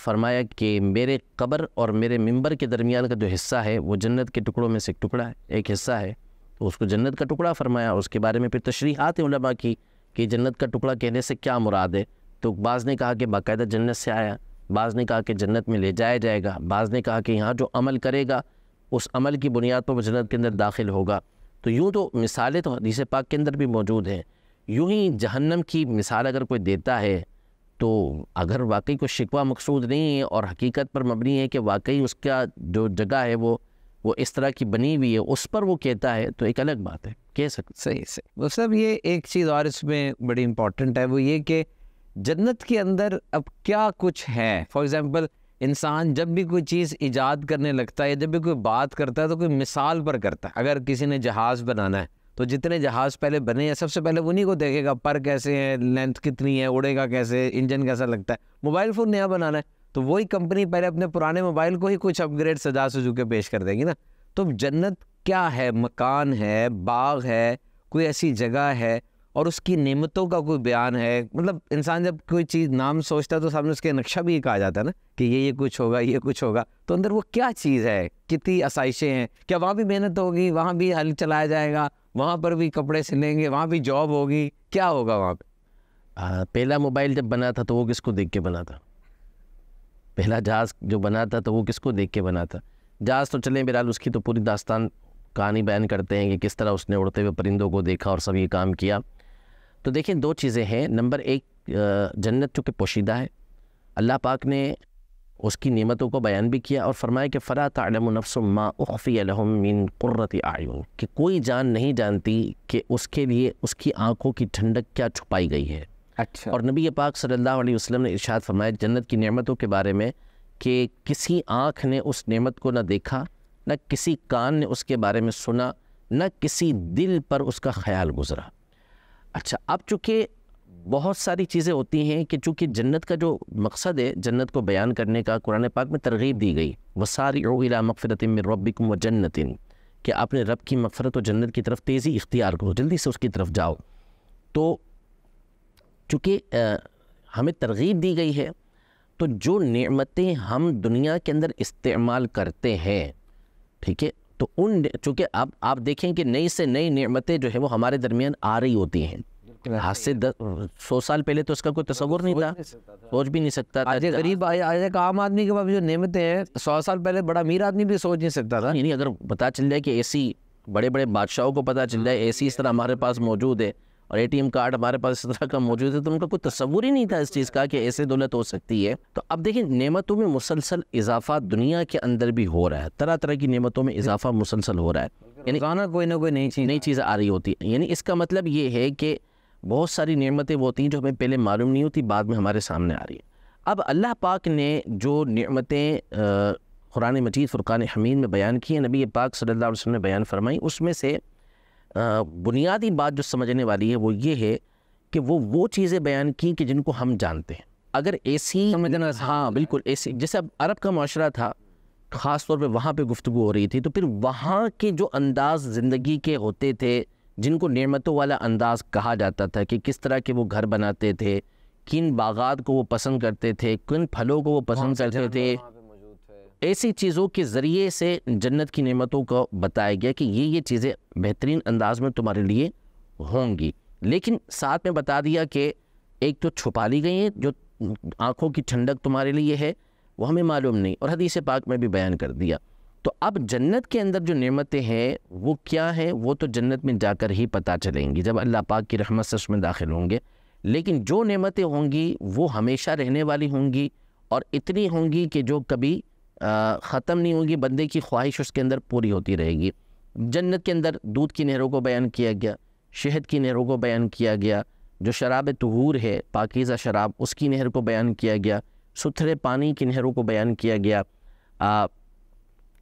फरमाया कि मेरे कब्र और मेरे मंबर के दरमियान का जो हिस्सा है वो जन्नत के टुकड़ों में से एक टुकड़ा है एक हिस्सा है तो उसको जन्नत का टुकड़ा फरमाया उसके बारे में फिर तशरीहत उलमा की कि जन्नत का टुकड़ा कहने से क्या मुराद है तो बाज़ ने कहा कि बाकायदा जन्नत से आया बाज़ ने कहा कि जन्नत में ले जाया जाएगा बाज़ ने कहा कि यहाँ जो अमल करेगा उस अमल की बुनियाद पर वो जन्नत के अंदर दाखिल होगा तो यूँ तो मिसालें तो हदीस पाक के अंदर भी मौजूद हैं यूँ ही जहन्नम की मिसाल अगर कोई देता है तो अगर वाकई कोई शिकवा मकसूद नहीं है और हकीकत पर मबनी है कि वाकई उसका जो जगह है वो वो इस तरह की बनी हुई है उस पर वो कहता है तो एक अलग बात है कह सकते सही सही वो तो सब ये एक चीज़ और इसमें बड़ी इम्पॉर्टेंट है वो ये कि जन्नत के अंदर अब क्या कुछ है फॉर एग्ज़ाम्पल इंसान जब भी कोई चीज़ ईजाद करने लगता है जब भी कोई बात करता है तो कोई मिसाल पर करता है अगर किसी ने जहाज़ बनाना है तो जितने जहाज़ पहले बने हैं सबसे पहले उन्हीं को देखेगा पर कैसे हैं लेंथ कितनी है उड़ेगा कैसे इंजन कैसा लगता है मोबाइल फ़ोन नया बनाना है तो वही कंपनी पहले अपने पुराने मोबाइल को ही कुछ अपग्रेड सजा सजू के पेश कर देगी ना तो जन्नत क्या है मकान है बाग है कोई ऐसी जगह है और उसकी नेमतों का कोई बयान है मतलब इंसान जब कोई चीज़ नाम सोचता है तो सामने उसके नक्शा भी एक आ जाता है ना कि ये ये कुछ होगा ये कुछ होगा तो अंदर वो क्या चीज़ है कितनी आसाइशें हैं क्या वहाँ भी मेहनत होगी वहाँ भी हल चलाया जाएगा वहाँ पर भी कपड़े सिलेंगे वहाँ भी जॉब होगी क्या होगा वहाँ पर पहला मोबाइल जब बना था तो वो किसको देख के बना था पहला जहाज जो बना था तो वो किसको देख के बना था जहाज तो चले बहरहाल उसकी तो पूरी दास्तान कहानी बयान करते हैं कि किस तरह उसने उड़ते हुए परिंदों को देखा और सब ये काम किया तो देखिए दो चीज़ें हैं नंबर एक जन्नत चूँकि पोशीदा है अल्लाह पाक ने उसकी नियमतों को बयान भी किया और फरमाया कि फ़रा तलमनफ़समा उफ़ी अलहमिन आयुन कि कोई जान नहीं जानती कि उसके लिए उसकी आंखों की ठंडक क्या छुपाई गई है अच्छा और नबी पाक सल्लल्लाहु अलैहि वसल्लम ने इरशाद फरमाया जन्नत की नियमतों के बारे में कि किसी आँख ने उस नेमत को ना देखा न किसी कान ने उसके बारे में सुना न किसी दिल पर उसका ख्याल गुजरा अच्छा अब चूँकि बहुत सारी चीज़ें होती हैं कि चूँकि जन्नत का जो मकसद है जन्नत को बयान करने का कुरान पाक में तरगीब दी गई वसारी ओला मफ़रत रबिकम व जन्नतिन कि आपने रब की मफ़रत और जन्नत की तरफ तेज़ी इख्तियार करो जल्दी से उसकी तरफ जाओ तो चूँकि हमें तरगीब दी गई है तो जो नमतें हम दुनिया के अंदर इस्तेमाल करते हैं ठीक है तो उन चूँकि आप आप देखें कि नई से नई नियमतें जो है वो हमारे दरमियान आ रही होती हैं आज से दस सौ साल पहले तो इसका कोई मतलब तस्वर नहीं था सोच भी नहीं सकता था गरीब आज एक आम आदमी के पास जो नियमतें हैं सौ साल पहले बड़ा अमीर आदमी भी सोच नहीं सकता था यानी अगर पता चल जाए कि ऐसी बड़े बड़े बादशाहों को पता चल जाए ऐसी इस तरह हमारे पास मौजूद है और एटीएम कार्ड हमारे पास इस तरह का मौजूद है तो उनका कोई तस्वूर ही नहीं था इस चीज़ का कि ऐसे दौलत हो सकती है तो अब देखिए नेमतों में मुसलसल इजाफा दुनिया के अंदर भी हो रहा है तरह तरह की नेमतों में इजाफा मुसलसल हो रहा है यानी गाना कोई ना कोई नई चीज़ नई चीज़ आ रही होती है यानी इसका मतलब ये है कि बहुत सारी नियमतें वो होती हैं जो हमें पहले मालूम नहीं होती बाद में हमारे सामने आ रही है अब अल्लाह पाक ने जो नेमतें कुरान मजीद फ़ुरक़ान हमीद में बयान की हैं नबी पाक सल्लल्लाहु अलैहि वसल्लम ने बयान फरमाई उसमें से बुनियादी बात जो समझने वाली है वो ये है कि वो वो चीज़ें बयान की कि जिनको हम जानते हैं अगर ऐसी समझना हाँ बिल्कुल ऐसी जैसे अब अरब का माशरा था ख़ास तौर पर वहाँ पर गुफ्तु हो रही थी तो फिर वहाँ के जो अंदाज ज़िंदगी के होते थे जिनको नियमतों वाला अंदाज कहा जाता था कि किस तरह के वो घर बनाते थे किन बागात को वो पसंद करते थे किन फलों को वो पसंद हाँ, करते थे ऐसी चीज़ों के ज़रिए से जन्नत की नेमतों को बताया गया कि ये ये चीज़ें बेहतरीन अंदाज में तुम्हारे लिए होंगी लेकिन साथ में बता दिया कि एक तो छुपा ली गई हैं जो आँखों की ठंडक तुम्हारे लिए है वो हमें मालूम नहीं और हदीस पाक में भी बयान कर दिया तो अब जन्नत के अंदर जो नेमतें हैं वो क्या हैं वो तो जन्नत में जाकर ही पता चलेंगी जब अल्लाह पाक की रहमत से उसमें दाखिल होंगे लेकिन जो नेमतें होंगी वो हमेशा रहने वाली होंगी और इतनी होंगी कि जो कभी ख़त्म नहीं होगी बंदे की ख्वाहिश उसके अंदर पूरी होती रहेगी जन्नत के अंदर दूध की नहरों को बयान किया गया शहद की नहरों को बयान किया गया जो शराब तहूर है पाकिज़ा शराब उसकी नहर को बयान किया गया सुथरे पानी की नहरों को बयान किया गया आ,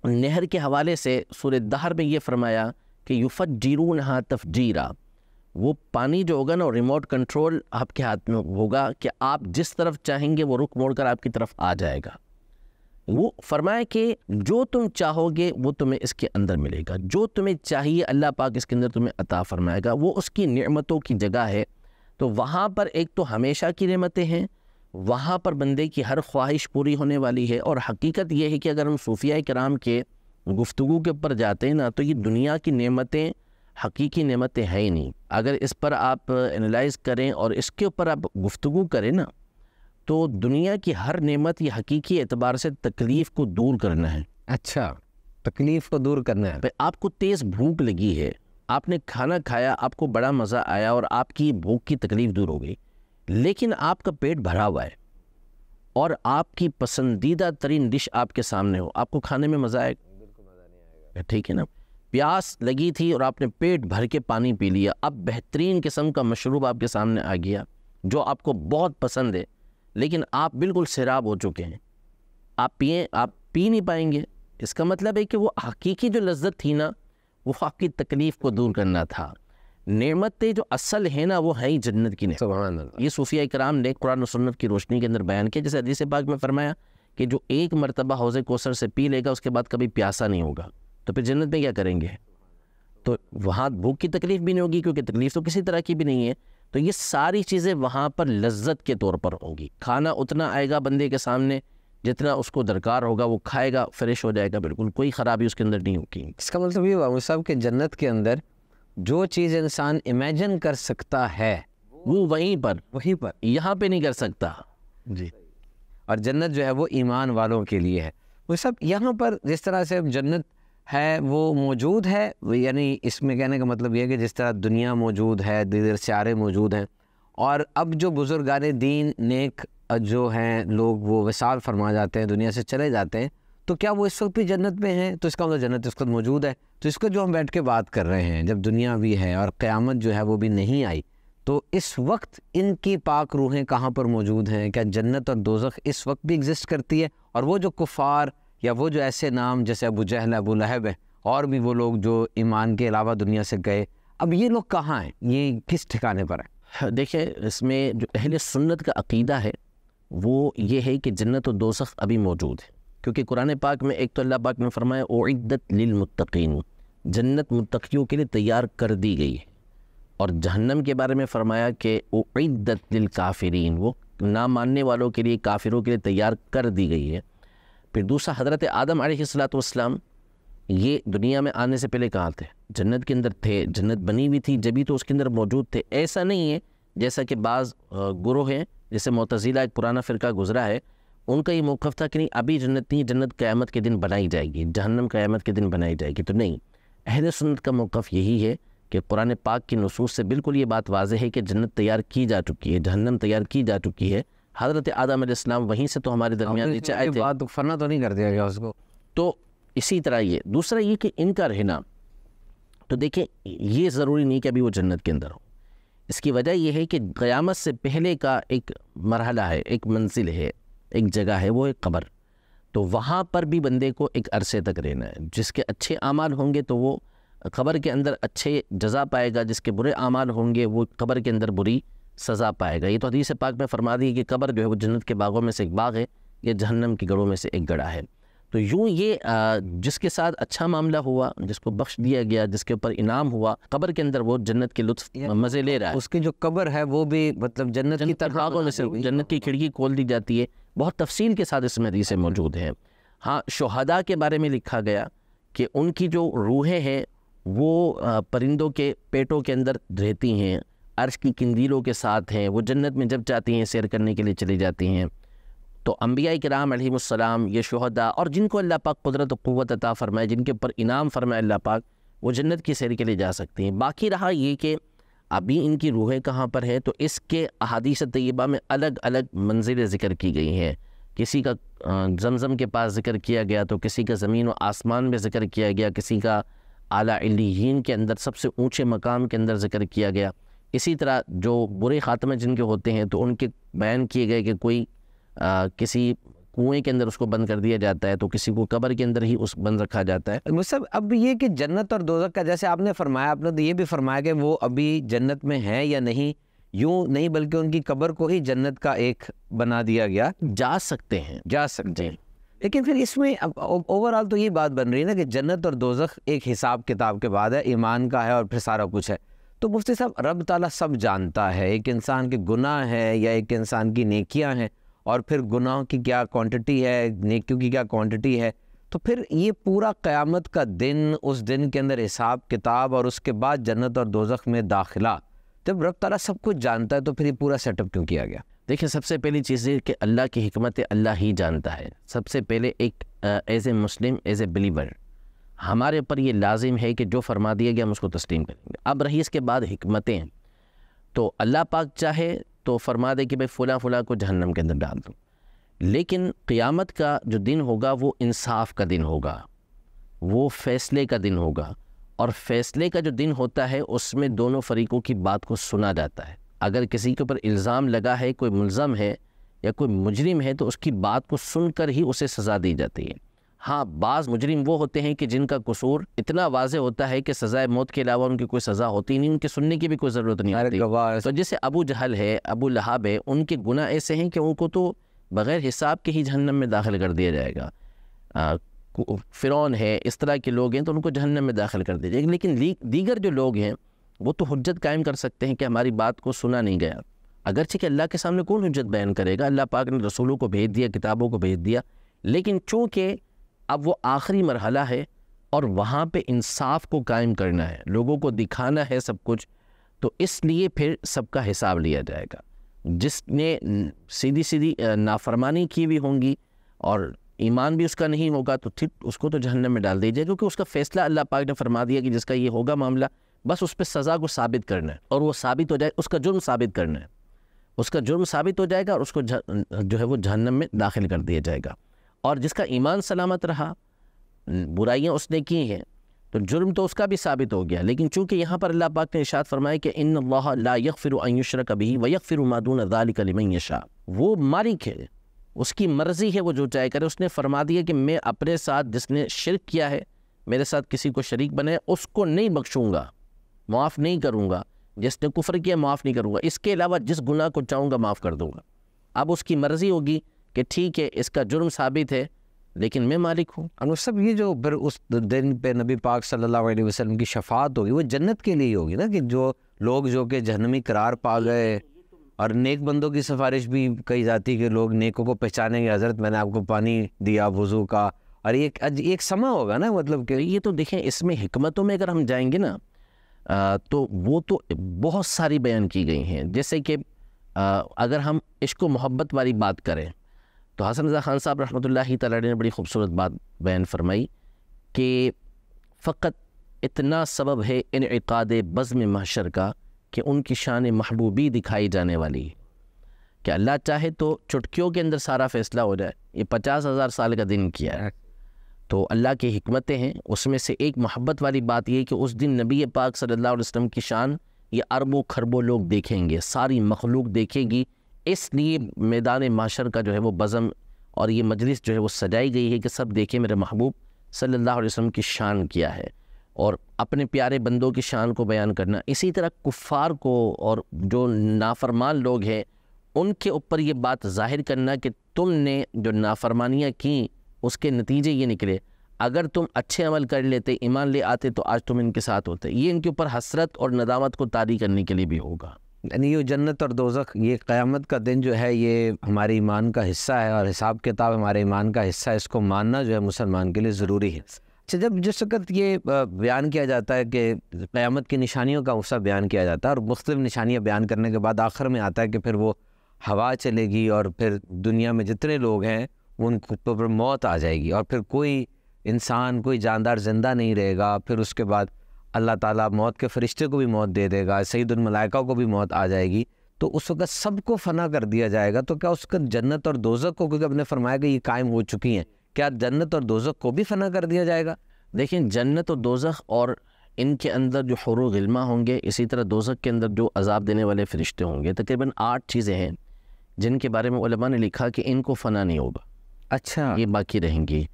नहर के हवाले से सूर दहर में ये फरमाया कि युफत जीरो नहा तफजीरा वो पानी जो होगा ना रिमोट कंट्रोल आपके हाथ में होगा कि आप जिस तरफ चाहेंगे वो रुक मोड़ कर आपकी तरफ आ जाएगा वो फरमाए कि जो तुम चाहोगे वो तुम्हें इसके अंदर मिलेगा जो तुम्हें चाहिए अल्लाह पाक इसके अंदर तुम्हें अता फरमाएगा वो उसकी नमतों की जगह है तो वहाँ पर एक तो हमेशा की नियमतें हैं वहाँ पर बंदे की हर ख्वाहिश पूरी होने वाली है और हकीकत यह है कि अगर हम सूफिया कराम के गुफ्तु के ऊपर जाते हैं ना तो ये दुनिया की नियमतें हकीकी नमतें हैं ही नहीं अगर इस पर आप एनालाइज़ करें और इसके ऊपर आप गुफ्तु करें ना तो दुनिया की हर नेमत ये हकीकी एतबार से तकलीफ़ को दूर करना है अच्छा तकलीफ़ को दूर करना है आपको तेज़ भूख लगी है आपने खाना खाया आपको बड़ा मज़ा आया और आपकी भूख की तकलीफ़ दूर हो गई लेकिन आपका पेट भरा हुआ है और आपकी पसंदीदा तरीन डिश आपके सामने हो आपको खाने में मज़ा आएगा ठीक है ना प्यास लगी थी और आपने पेट भर के पानी पी लिया अब बेहतरीन किस्म का मशरूब आपके सामने आ गया जो आपको बहुत पसंद है लेकिन आप बिल्कुल शराब हो चुके हैं आप पिए आप पी नहीं पाएंगे इसका मतलब है कि वो हकीकी जो लज्जत थी ना वो आपकी तकलीफ़ को दूर करना था नमतें जो असल है ना वो है ही जन्नत की नहीं ये सूफिया कराम ने कुरान सन्नत की रोशनी के अंदर बयान किया जैसे अदीस पाक में फरमाया कि जो एक मरतबा हौज़ कोसर से पी लेगा उसके बाद कभी प्यासा नहीं होगा तो फिर जन्नत में क्या करेंगे तो वहाँ भूख की तकलीफ़ भी नहीं होगी क्योंकि तकलीफ़ तो किसी तरह की भी नहीं है तो ये सारी चीज़ें वहाँ पर लज्जत के तौर पर होंगी खाना उतना आएगा बंदे के सामने जितना उसको दरकार होगा वो खाएगा फ्रेश हो जाएगा बिल्कुल कोई ख़राबी उसके अंदर नहीं होगी इसका मतलब ये बाबू साहब कि जन्नत के अंदर जो चीज़ इंसान इमेजन कर सकता है वो वहीं पर वहीं पर यहाँ पे नहीं कर सकता जी और जन्नत जो है वो ईमान वालों के लिए है वो सब यहाँ पर जिस तरह से जन्नत है वो मौजूद है यानी इसमें कहने का मतलब यह है कि जिस तरह दुनिया मौजूद है दीदर सारे मौजूद हैं और अब जो बुज़ुर्गान दीन नेक जो हैं लोग वो विशाल फरमा जाते हैं दुनिया से चले जाते हैं तो क्या वो इस वक्त भी जन्नत में हैं तो इसका मतलब जन्नत इस वक्त मौजूद है तो इसको जो हम बैठ के बात कर रहे हैं जब दुनिया भी है और क़्यामत जो है वो भी नहीं आई तो इस वक्त इनकी पाक रूहें कहाँ पर मौजूद हैं क्या जन्नत और दोजख इस वक्त भी एग्जिस्ट करती है और वो जो कुफ़ार या वो जो ऐसे नाम जैसे अबू जहल अबू लहब है और भी वो लोग जो ईमान के अलावा दुनिया से गए अब ये लोग कहाँ हैं ये किस ठिकाने पर हैं हाँ, देखिए इसमें जो अहल सुन्नत का अकीदा है वो ये है कि जन्नत और दोसख अभी मौजूद है क्योंकि कुरान पाक में एक तो अल्लाह पाक ने फरमाया ओदत लिलमतकीन जन्नत मतकीियों के लिए तैयार कर दी गई है और जहन्नम के बारे में फरमाया कि ओदत लिल काफरीन वो ना मानने वालों के लिए काफिरों के लिए तैयार कर दी गई है फिर दूसरा हज़रत आदम आलतम ये दुनिया में आने से पहले कहाँ थे जन्नत के अंदर थे जन्नत बनी हुई थी जब ही तो उसके अंदर मौजूद थे ऐसा नहीं है जैसा कि बाज़ गुरु हैं जैसे मोतजीला एक पुराना फ़िरका गुजरा है उनका ये मौक़ था कि नहीं अभी जन्नत नहीं जन्नत क़्यामत के दिन बनाई जाएगी जहन्नम क़्यामत के दिन बनाई जाएगी तो नहीं अहद सुन्नत का मौक़ यही है कि कुरान पाक की नसूस से बिल्कुल ये बात वाज है कि जन्नत तैयार की जा चुकी है जहन्नम तैयार की जा चुकी है हज़रत आदम इस्लाम वहीं से तो हमारे दरमियान नीचे आए थे बात तो फना तो नहीं कर दिया गया उसको तो इसी तरह ये दूसरा ये कि इनका रहना तो देखें ये ज़रूरी नहीं कि अभी वो जन्नत के अंदर हो इसकी वजह यह है कि क़यामत से पहले का एक मरहला है एक मंजिल है एक जगह है वो एक कबर तो वहाँ पर भी बंदे को एक अरसे तक रहना है जिसके अच्छे अमाल होंगे तो वो कबर के अंदर अच्छे जजा पाएगा जिसके बुरे अमाल होंगे वो कबर के अंदर बुरी सज़ा पाएगा ये तो हदीस पाक में फरमा दी कि कब्र जो है वो जन्नत के बागों में से एक बाग है ये जहन्नम के गढ़ों में से एक गड़ा है तो यूँ ये जिसके साथ अच्छा मामला हुआ जिसको बख्श दिया गया जिसके ऊपर इनाम हुआ कब्र के अंदर वो जन्नत के लुत्फ मज़े ले रहा है उसकी जो कब्र है वो भी मतलब जन्नत, जन्नत की तरफागों में से जन्नत की खिड़की खोल दी जाती है बहुत तफसील के साथ इसमें हदीसें मौजूद हैं हाँ शहदा के बारे में लिखा गया कि उनकी जो रूहें हैं वो परिंदों के पेटों के अंदर रहती हैं अर्श की कंदीलों के साथ हैं वो जन्नत में जब जाती हैं सैर करने के लिए चली जाती हैं तो अम्बिया कराम अलैहिस्सलाम ये शहदा और जिनको अल्लाह पाक कुदरत क़वत अता फ़रमाए जिनके ऊपर इनाम फ़रमाए अल्लाह पाक वो जन्नत की सैर के लिए जा सकती हैं बाकी रहा ये कि अभी इनकी रूहें कहाँ पर हैं तो इसके अहादीस तयबा में अलग अलग मंजिलें ज़िक्र की गई हैं किसी का जमज़म के पास ज़िक्र किया गया तो किसी का ज़मीन व आसमान में ज़िक्र किया गया किसी का आला के अंदर सबसे ऊँचे मकाम के अंदर ज़िक्र किया गया इसी तरह जो बुरे ख़ात्मे जिनके होते हैं तो उनके बयान किए गए कि कोई आ, किसी कुएं के अंदर उसको बंद कर दिया जाता है तो किसी को क़बर के अंदर ही उस बंद रखा जाता है सब अब ये कि जन्नत और दोजक का जैसे आपने फरमाया आपने तो ये भी फरमाया कि वो अभी जन्नत में है या नहीं यूँ नहीं बल्कि उनकी कबर को ही जन्नत का एक बना दिया गया जा सकते हैं जा सकते हैं लेकिन फिर इसमें ओवरऑल तो ये बात बन रही है ना कि जन्नत और दोजख एक हिसाब किताब के बाद है ईमान का है और फिर सारा कुछ है तो मुफ्ती साहब रब ताला सब जानता है एक इंसान के गुनाह हैं या एक इंसान की नेकियां हैं और फिर गुनाहों की क्या क्वांटिटी है नेकियों की क्या क्वांटिटी है तो फिर ये पूरा क़्यामत का दिन उस दिन के अंदर हिसाब किताब और उसके बाद जन्नत और दोजख में दाखिला जब रब ताला सब कुछ जानता है तो फिर ये पूरा सेटअप क्यों किया गया देखिए सबसे पहली चीज़ ये कि अल्लाह की हमत अल्लाह ही जानता है सबसे पहले एक as a Muslim as a believer हमारे ऊपर ये लाजिम है कि जो फरमा दिया गया हम उसको तस्लीम करेंगे अब रही इसके बाद हमतें तो अल्लाह पाक चाहे तो फरमा दे कि भाई फ़ुला फ़ुला को जहन्नम के अंदर डाल दूँ लेकिन क़ियामत का जो दिन होगा वो इंसाफ का दिन होगा वो फ़ैसले का दिन होगा और फ़ैसले का जो दिन होता है उसमें दोनों फ़रीक़ों की बात को सुना जाता है अगर किसी के ऊपर इल्ज़ाम लगा है कोई मुलज़म है या कोई मुजरिम है तो उसकी बात को सुनकर ही उसे सज़ा दी जाती है हाँ बाज़ मुजरिम वो होते हैं कि जिनका कसूर इतना वाज होता है कि सज़ाए मौत के अलावा उनकी कोई सज़ा होती नहीं उनके सुनने की भी कोई ज़रूरत नहीं होती तो जैसे अबू जहल है अबू लहाब है उनके गुना ऐसे हैं कि उनको तो बग़ैर हिसाब के ही जहन्नम में दाखिल कर दिया जाएगा फ़िरौन है इस तरह के लोग हैं तो उनको जहन्नम में दाखिल कर दिया जाएगा लेकिन दीगर जो लोग हैं वो तो हजत कायम कर सकते हैं कि हमारी बात को सुना नहीं गया अगरचे कि अल्लाह के सामने कौन हजत बयान करेगा अल्लाह पाक ने रसूलों को भेज दिया किताबों को भेज दिया लेकिन चूँकि अब वो आखिरी मरहला है और वहाँ पे इंसाफ को कायम करना है लोगों को दिखाना है सब कुछ तो इसलिए फिर सबका हिसाब लिया जाएगा जिसने सीधी सीधी नाफरमानी की भी होंगी और ईमान भी उसका नहीं होगा तो ठीक उसको तो जहन्नम में डाल दीजिए क्योंकि उसका फैसला अल्लाह पाक ने फरमा दिया कि जिसका ये होगा मामला बस उस पर सज़ा को साबित करना है और वो साबित हो जाए उसका जुर्म साबित करना है उसका जुर्म साबित हो जाएगा और उसको जो है वो जहन्नम में दाखिल कर दिया जाएगा और जिसका ईमान सलामत रहा बुराइयाँ उसने की हैं तो जुर्म तो उसका भी साबित हो गया लेकिन चूंकि यहाँ पर अल्लाह पाक ने इशात फरमाया कि इन अल्लाह ला अयुशर कभी व फ़िर मादून अदालिकलम शाह वो मालिक है उसकी मर्ज़ी है वो जो चाहे करे उसने फरमा दिया कि मैं अपने साथ जिसने शिरक किया है मेरे साथ किसी को शरीक बनाए उसको नहीं बख्शूँगा माफ़ नहीं करूँगा जिसने कुफर किया माफ़ नहीं करूँगा इसके अलावा जिस गुनाह को चाहूँगा माफ़ कर दूँगा अब उसकी मर्ज़ी होगी कि ठीक है इसका जुर्म साबित है लेकिन मैं मालिक हूँ अब सब ये जो फिर उस दिन पे नबी पाक सल्लल्लाहु अलैहि वसल्लम की शफात होगी वो जन्नत के लिए होगी ना कि जो लोग जो कि जहनमी करार पा गए और नेक बंदों की सिफारिश भी कही जाती है कि लोग नेकों को पहचानेंगे हज़रत मैंने आपको पानी दिया वज़ू का और एक एक समय होगा ना मतलब कि ये तो देखें इसमें हमतों में अगर हम जाएंगे ना आ, तो वो तो बहुत सारी बयान की गई हैं जैसे कि अगर हम इश्को मोहब्बत वाली बात करें तो हसन रज़ा खान साहब रहमत ला ने बड़ी खूबसूरत बात बयान फरमाई कि फ़कत इतना सबब है इन इक़ाद बज़म महशर का कि उनकी शान महबूबी दिखाई जाने वाली है कि अल्लाह चाहे तो चुटकियों के अंदर सारा फ़ैसला हो जाए ये पचास हज़ार साल का दिन किया है तो अल्लाह की हमतें हैं उसमें से एक मोहब्बत वाली बात यह कि उस दिन नबी पाक सल्ला वसम की शान ये अरबों खरबों लोग देखेंगे सारी मखलूक देखेगी इसलिए मैदान माशर का जो है वो बज़म और ये मजलिस जो है वो सजाई गई है कि सब देखें मेरे महबूब सल्लल्लाहु अलैहि वसल्लम की शान किया है और अपने प्यारे बंदों की शान को बयान करना इसी तरह कुफ़ार को और जो नाफरमान लोग हैं उनके ऊपर ये बात जाहिर करना कि तुमने जो नाफरमानियाँ की उसके नतीजे ये निकले अगर तुम अच्छे अमल कर लेते ईमान ले आते तो आज तुम इनके साथ होते ये इनके ऊपर हसरत और नदामत को तारी करने के लिए भी होगा यानी ये जन्नत और दोजख ये क़यामत का दिन जो है ये हमारे ईमान का हिस्सा है और हिसाब किताब हमारे ईमान का हिस्सा है इसको मानना जो है मुसलमान के लिए ज़रूरी है अच्छा जब जिस वक्त ये बयान किया जाता है कि क़्यामत की निशानियों का उसका बयान किया जाता है और मुख्तु निशानियाँ बयान करने के बाद आखिर में आता है कि फिर वो हवा चलेगी और फिर दुनिया में जितने लोग हैं उनको मौत आ जाएगी और फिर कोई इंसान कोई जानदार ज़िंदा नहीं रहेगा फिर उसके बाद अल्लाह ताला मौत के फरिश्ते को भी मौत दे देगा सईदमलाइका को भी मौत आ जाएगी तो उस वक़्त सबको फ़ना कर दिया जाएगा तो क्या उसका जन्नत और दोजक को क्योंकि अपने फरमाया कि ये कायम हो चुकी हैं क्या जन्नत और दोजक को भी फ़ना कर दिया जाएगा देखिए जन्नत और दोजख और इनके अंदर जो हरू गिल्मा होंगे इसी तरह दोजक के अंदर जो अजाब देने वाले फ़रिश्ते होंगे तकरीबन आठ चीज़ें हैं जिनके बारे में उलमा ने लिखा कि इनको फ़ना नहीं होगा अच्छा ये बाकी रहेंगी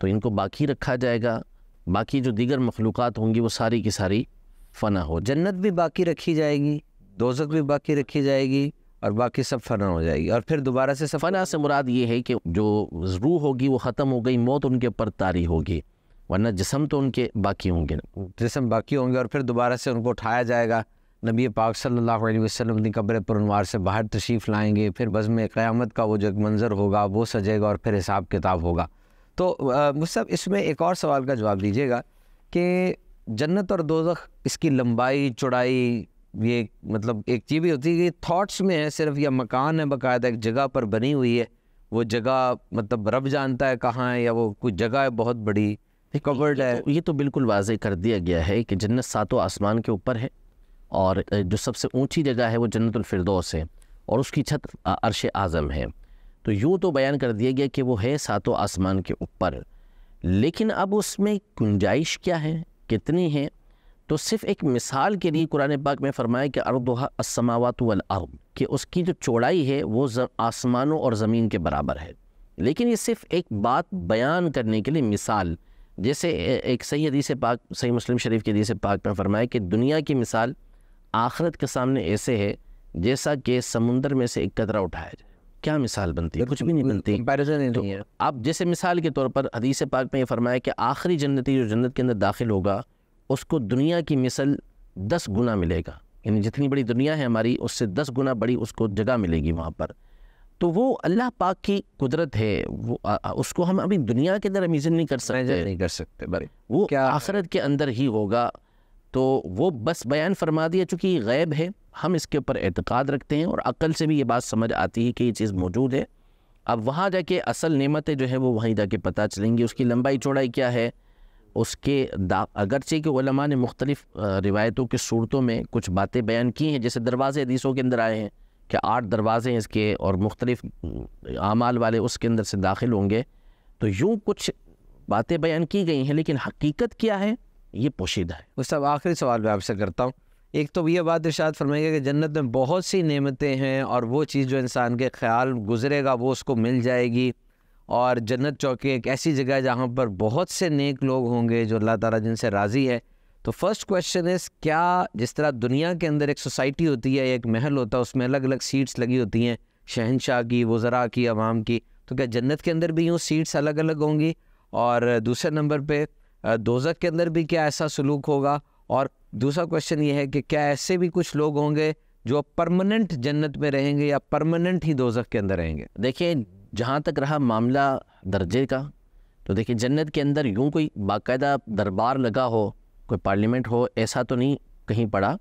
तो इनको बाकी रखा जाएगा बाकी जो दीगर मखलूक़ होंगी वो सारी की सारी फ़ना हो जन्नत भी बाकी रखी जाएगी दोजक भी बाकी रखी जाएगी और बाकी सब फ़ना हो जाएगी और फिर दोबारा से फ़ना से मुराद ये है कि जो रूह होगी वो ख़त्म हो गई मौत उनके ऊपर तारी होगी वरना जिसम तो उनके बाकी होंगे जिसम बाकी होंगे और फिर दोबारा से उनको उठाया जाएगा नबी पाक सल्लल्लाहु अलैहि वसल्लम की कब्र पुरनवार से बाहर तशरीफ़ लाएंगे फिर में क़्यामत का वो जो मंज़र होगा वो सजेगा और फिर हिसाब किताब होगा तो मुझसे इसमें एक और सवाल का जवाब दीजिएगा कि जन्नत और दोजख इसकी लंबाई चौड़ाई ये मतलब एक चीज़ भी होती है कि थॉट्स में है सिर्फ या मकान है बाकायदा एक जगह पर बनी हुई है वो जगह मतलब रब जानता है कहाँ है या वो कुछ जगह है बहुत बड़ी कवर्ड है तो, ये तो बिल्कुल वाज कर दिया गया है कि जन्नत सातों आसमान के ऊपर है और जो सबसे ऊंची जगह है वो जन्नतफरदोस है और उसकी छत अरश आज़म है तो यूँ तो बयान कर दिया गया कि वो है सातों आसमान के ऊपर लेकिन अब उसमें गुंजाइश क्या है कितनी है तो सिर्फ एक मिसाल के लिए कुरान पाक में फरमाया कि अरदोहा असमावत वल कि उसकी जो चौड़ाई है वो आसमानों और ज़मीन के बराबर है लेकिन ये सिर्फ एक बात बयान करने के लिए मिसाल जैसे एक सही हदीस पाक सही मुस्लिम शरीफ के हदीस पाक में फरमाया कि दुनिया की मिसाल आखरत के सामने ऐसे है जैसा कि समुंदर में से एक कतरा उठाया जाए क्या मिसाल बनती है कुछ भी नहीं बनती नहीं, तो नहीं है आप जैसे मिसाल के तौर पर हदीस पाक में ये फरमाया कि आखिरी जन्नती जो जन्नत के अंदर दाखिल होगा उसको दुनिया की मिसल दस गुना मिलेगा यानी जितनी बड़ी दुनिया है हमारी उससे दस गुना बड़ी उसको जगह मिलेगी वहाँ पर तो वो अल्लाह पाक की कुदरत है वो आ, उसको हम अभी दुनिया के अंदर अमीजन नहीं कर सकते नहीं कर सकते बड़े वो आखिरत के अंदर ही होगा तो वो बस बयान फरमा दिया चूँकि गैब है हम इसके ऊपर एतक़ाद रखते हैं और अक्ल से भी ये बात समझ आती है कि ये चीज़ मौजूद है अब वहाँ जाके असल नेमतें जो है वो वहीं जाके पता चलेंगी उसकी लंबाई चौड़ाई क्या है उसके दा अगरचे के उलमा ने मुख्तलिफ़ रिवायतों की सूरतों में कुछ बातें बयान की हैं जैसे दरवाज़े हदीसों के अंदर आए हैं कि आठ दरवाज़े हैं इसके और मुख्तलिफ आमाल वाले उसके अंदर से दाखिल होंगे तो यूँ कुछ बातें बयान की गई हैं लेकिन हकीकत क्या है ये पोशीदा है उस आखिरी सवाल मैं आपसे करता हूँ एक तो ये बात इर्शाद फरमाइएगा कि जन्नत में बहुत सी नेमतें हैं और वो चीज़ जो इंसान के ख्याल गुजरेगा वो उसको मिल जाएगी और जन्नत चौकी एक ऐसी जगह है जहाँ पर बहुत से नेक लोग होंगे जो अल्लाह ताला जिनसे राज़ी है तो फर्स्ट क्वेश्चन इस क्या जिस तरह दुनिया के अंदर एक सोसाइटी होती है एक महल होता है उसमें अलग अलग सीट्स लगी होती हैं शहनशाह की वज़रा की आवाम की तो क्या जन्नत के अंदर भी यूँ सीट्स अलग अलग होंगी और दूसरे नंबर पर दोजक के अंदर भी क्या ऐसा सलूक होगा और दूसरा क्वेश्चन ये है कि क्या ऐसे भी कुछ लोग होंगे जो परमानेंट जन्नत में रहेंगे या परमानेंट ही दोजक के अंदर रहेंगे देखिए जहाँ तक रहा मामला दर्जे का तो देखिए जन्नत के अंदर यूँ कोई बाकायदा दरबार लगा हो कोई पार्लियामेंट हो ऐसा तो नहीं कहीं पड़ा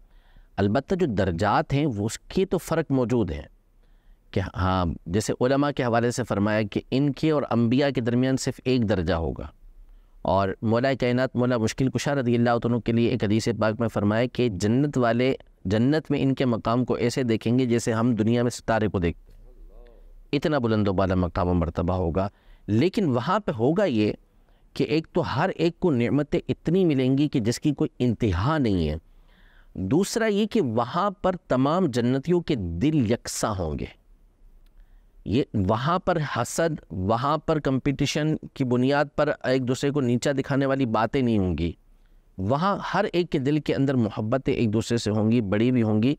अलबत् जो दर्जात हैं वो उसके तो फ़र्क मौजूद हैं कि हाँ जैसे उलमा के हवाले से फरमाया कि इनके और अम्बिया के दरमियान सिर्फ़ एक दर्जा होगा और मौला कायनत मौला मुश्किल कुशा रदी अल्लाह के लिए एक हदीस पाक में फरमाए कि जन्नत वाले जन्नत में इनके मकाम को ऐसे देखेंगे जैसे हम दुनिया में सितारे को देखते इतना बुलंद वाला मकाम मरतबा होगा लेकिन वहाँ पर होगा ये कि एक तो हर एक को नमतें इतनी मिलेंगी कि जिसकी कोई इंतहा नहीं है दूसरा ये कि वहाँ पर तमाम जन्नतियों के दिल यकसा होंगे ये वहाँ पर हसद वहाँ पर कंपटीशन की बुनियाद पर एक दूसरे को नीचा दिखाने वाली बातें नहीं होंगी वहाँ हर एक के दिल के अंदर मोहब्बतें एक दूसरे से होंगी बड़ी भी होंगी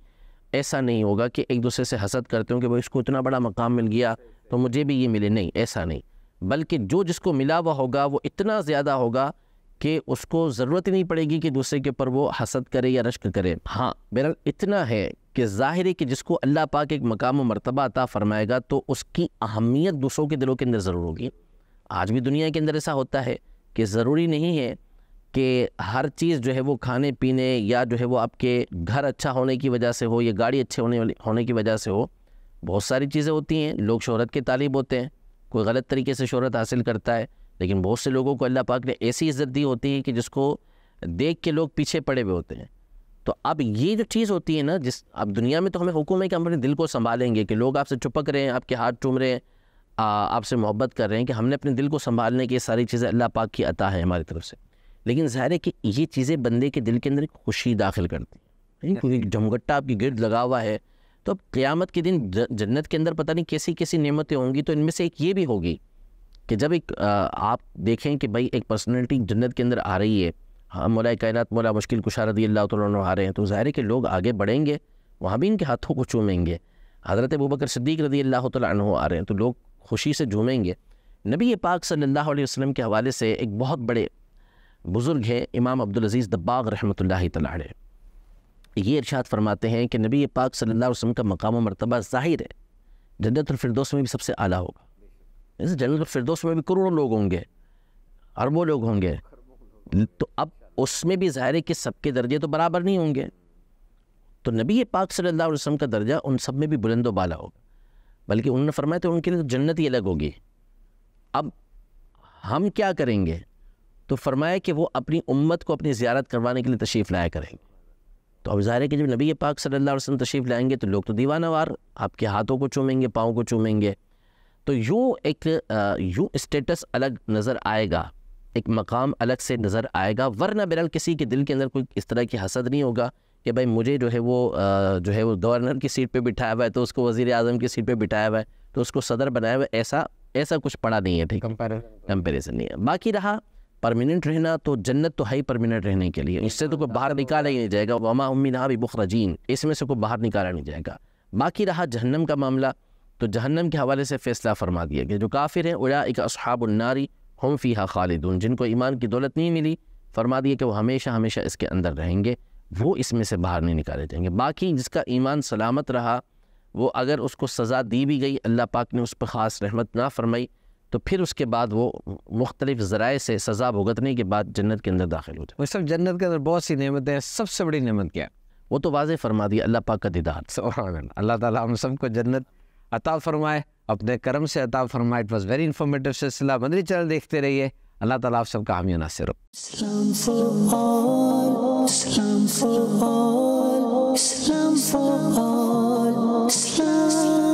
ऐसा नहीं होगा कि एक दूसरे से हसद करते हो कि भाई इसको इतना बड़ा मकाम मिल गया तो मुझे भी ये मिले नहीं ऐसा नहीं बल्कि जो जिसको मिला हुआ होगा वो इतना ज़्यादा होगा कि उसको ज़रूरत ही नहीं पड़ेगी कि दूसरे के ऊपर वो हसद करे या रश्क करे हाँ मेरा इतना है कि ज़ाहिर है कि जिसको अल्लाह पाक एक मकाम मरतबा अता फ़रमाएगा तो उसकी अहमियत दूसरों के दिलों के अंदर ज़रूर होगी आज भी दुनिया के अंदर ऐसा होता है कि ज़रूरी नहीं है कि हर चीज़ जो है वो खाने पीने या जो है वो आपके घर अच्छा होने की वजह से हो या गाड़ी अच्छे होने होने की वजह से हो बहुत सारी चीज़ें होती हैं लोग शहरत के तालीब होते हैं कोई गलत तरीके से शहरत हासिल करता है लेकिन बहुत से लोगों को अल्लाह पाक ने ऐसी इज्जत दी होती है कि जिसको देख के लोग पीछे पड़े हुए होते हैं तो अब ये जो चीज़ होती है ना जिस अब दुनिया में तो हमें हुक्म है कि हम अपने दिल को संभालेंगे कि लोग आपसे चुपक रहे हैं आपके हाथ चूम रहे हैं आपसे मोहब्बत कर रहे हैं कि हमने अपने दिल को संभालने की सारी चीज़ें अल्लाह पाक की अता है हमारी तरफ से लेकिन ज़ाहिर है कि ये चीज़ें बंदे के दिल के अंदर एक खुशी दाखिल करती हैं क्योंकि जमगट्टा आपकी गिर्द लगा हुआ है तो अब क़्यामत के दिन जन्नत के अंदर पता नहीं कैसी कैसी नेमतें होंगी तो इनमें से एक ये भी होगी कि जब एक आप देखें कि भाई एक पर्सनैलिटी जन्नत के अंदर आ रही है हाँ मौला कायनत मौला मुश्किल कुशा रदी अल्लाह तुम आ रहे हैं तो ज़ाहिर है कि लोग आगे बढ़ेंगे वहाँ भी इनके हाथों को चूमेंगे हज़रत अबू बकर रदी अल्लाह तु आ रहे हैं तो लोग खुशी से झूमेंगे नबी पाक सल्ला वसम के हवाले से एक बहुत बड़े बुज़ुर्ग हैं इमाम अब्दुलज़ीज़ दब्बाग रहमत ला ये इर्शाद फरमाते हैं कि नबी पाक सल्ला वसम का मकाम मरतबा ज़ाहिर है जन्नतफरदोस में भी सबसे आला होगा इस जन्नत फिरदौस में भी करोड़ों लोग होंगे अरबों लोग होंगे तो अब उसमें भी ज़ाहिर है कि सबके दर्जे तो बराबर नहीं होंगे तो नबी पाक सल्लल्लाहु अलैहि वसल्लम का दर्जा उन सब में भी बुलंद वाला होगा बल्कि उन्होंने फरमाया तो उनके लिए तो जन्नत ही अलग होगी अब हम क्या करेंगे तो फरमाया कि वो अपनी उम्मत को अपनी ज़्यारत करवाने के लिए तशरीफ़ लाया करेंगे तो अब ज़ाहिर है कि जब नबी पाक सल्लल्लाहु अलैहि वसल्लम तशरीफ़ लाएंगे तो लोग तो दीवानावार आपके हाथों को चूमेंगे पाँव को चूमेंगे तो यूँ एक यूँ स्टेटस अलग नज़र आएगा एक मकाम अलग से नज़र आएगा वरना बहरहाल किसी के दिल के अंदर कोई इस तरह की हसद नहीं होगा कि भाई मुझे जो है वो जो है वो गवर्नर की सीट पे बिठाया हुआ है तो उसको वजीर अजम की सीट पे बिठाया हुआ है तो उसको सदर बनाया हुआ है ऐसा ऐसा कुछ पड़ा नहीं है ठीक कंपेरिजन नहीं है बाकी रहा परमानेंट रहना तो जन्नत तो है ही परमानेंट रहने के लिए इससे तो कोई बाहर निकाला ही नहीं जाएगा वमा उम्मीना भी बुखरजीन इसमें से कोई बाहर निकाला नहीं जाएगा बाकी रहा जहन्नम का मामला तो जहन्नम के हवाले से फ़ैसला फरमा दिया गया जो काफिर हैं उड़ा एक असहाबुलनारी हम फ़ीहा खालिदून जिनको ईमान की दौलत नहीं मिली फरमा दिया कि वो हमेशा हमेशा इसके अंदर रहेंगे वो इसमें से बाहर नहीं निकाले जाएंगे बाकी जिसका ईमान सलामत रहा वो अगर उसको सज़ा दी भी गई अल्लाह पाक ने उस पर ख़ास रहमत ना फरमाई तो फिर उसके बाद वो मुख्तलिफ ज़राए से सज़ा भुगतने के बाद जन्नत के अंदर दाखिल हो जाए सब जन्नत के अंदर बहुत सी नमतें हैं सबसे बड़ी नमत क्या वो तो वाज फरमा दी अल्लाह पाक का दीदार अल्लाह ताला हम सबको जन्नत अता फरमाए अपने कर्म से अता फरमाए इट वॉज़ वेरी इन्फॉर्मेटिव सिलसिला मदरी चैनल देखते रहिए अल्लाह ताला आप सबका हामी Nasir Islam for all, Islam for all, Islam.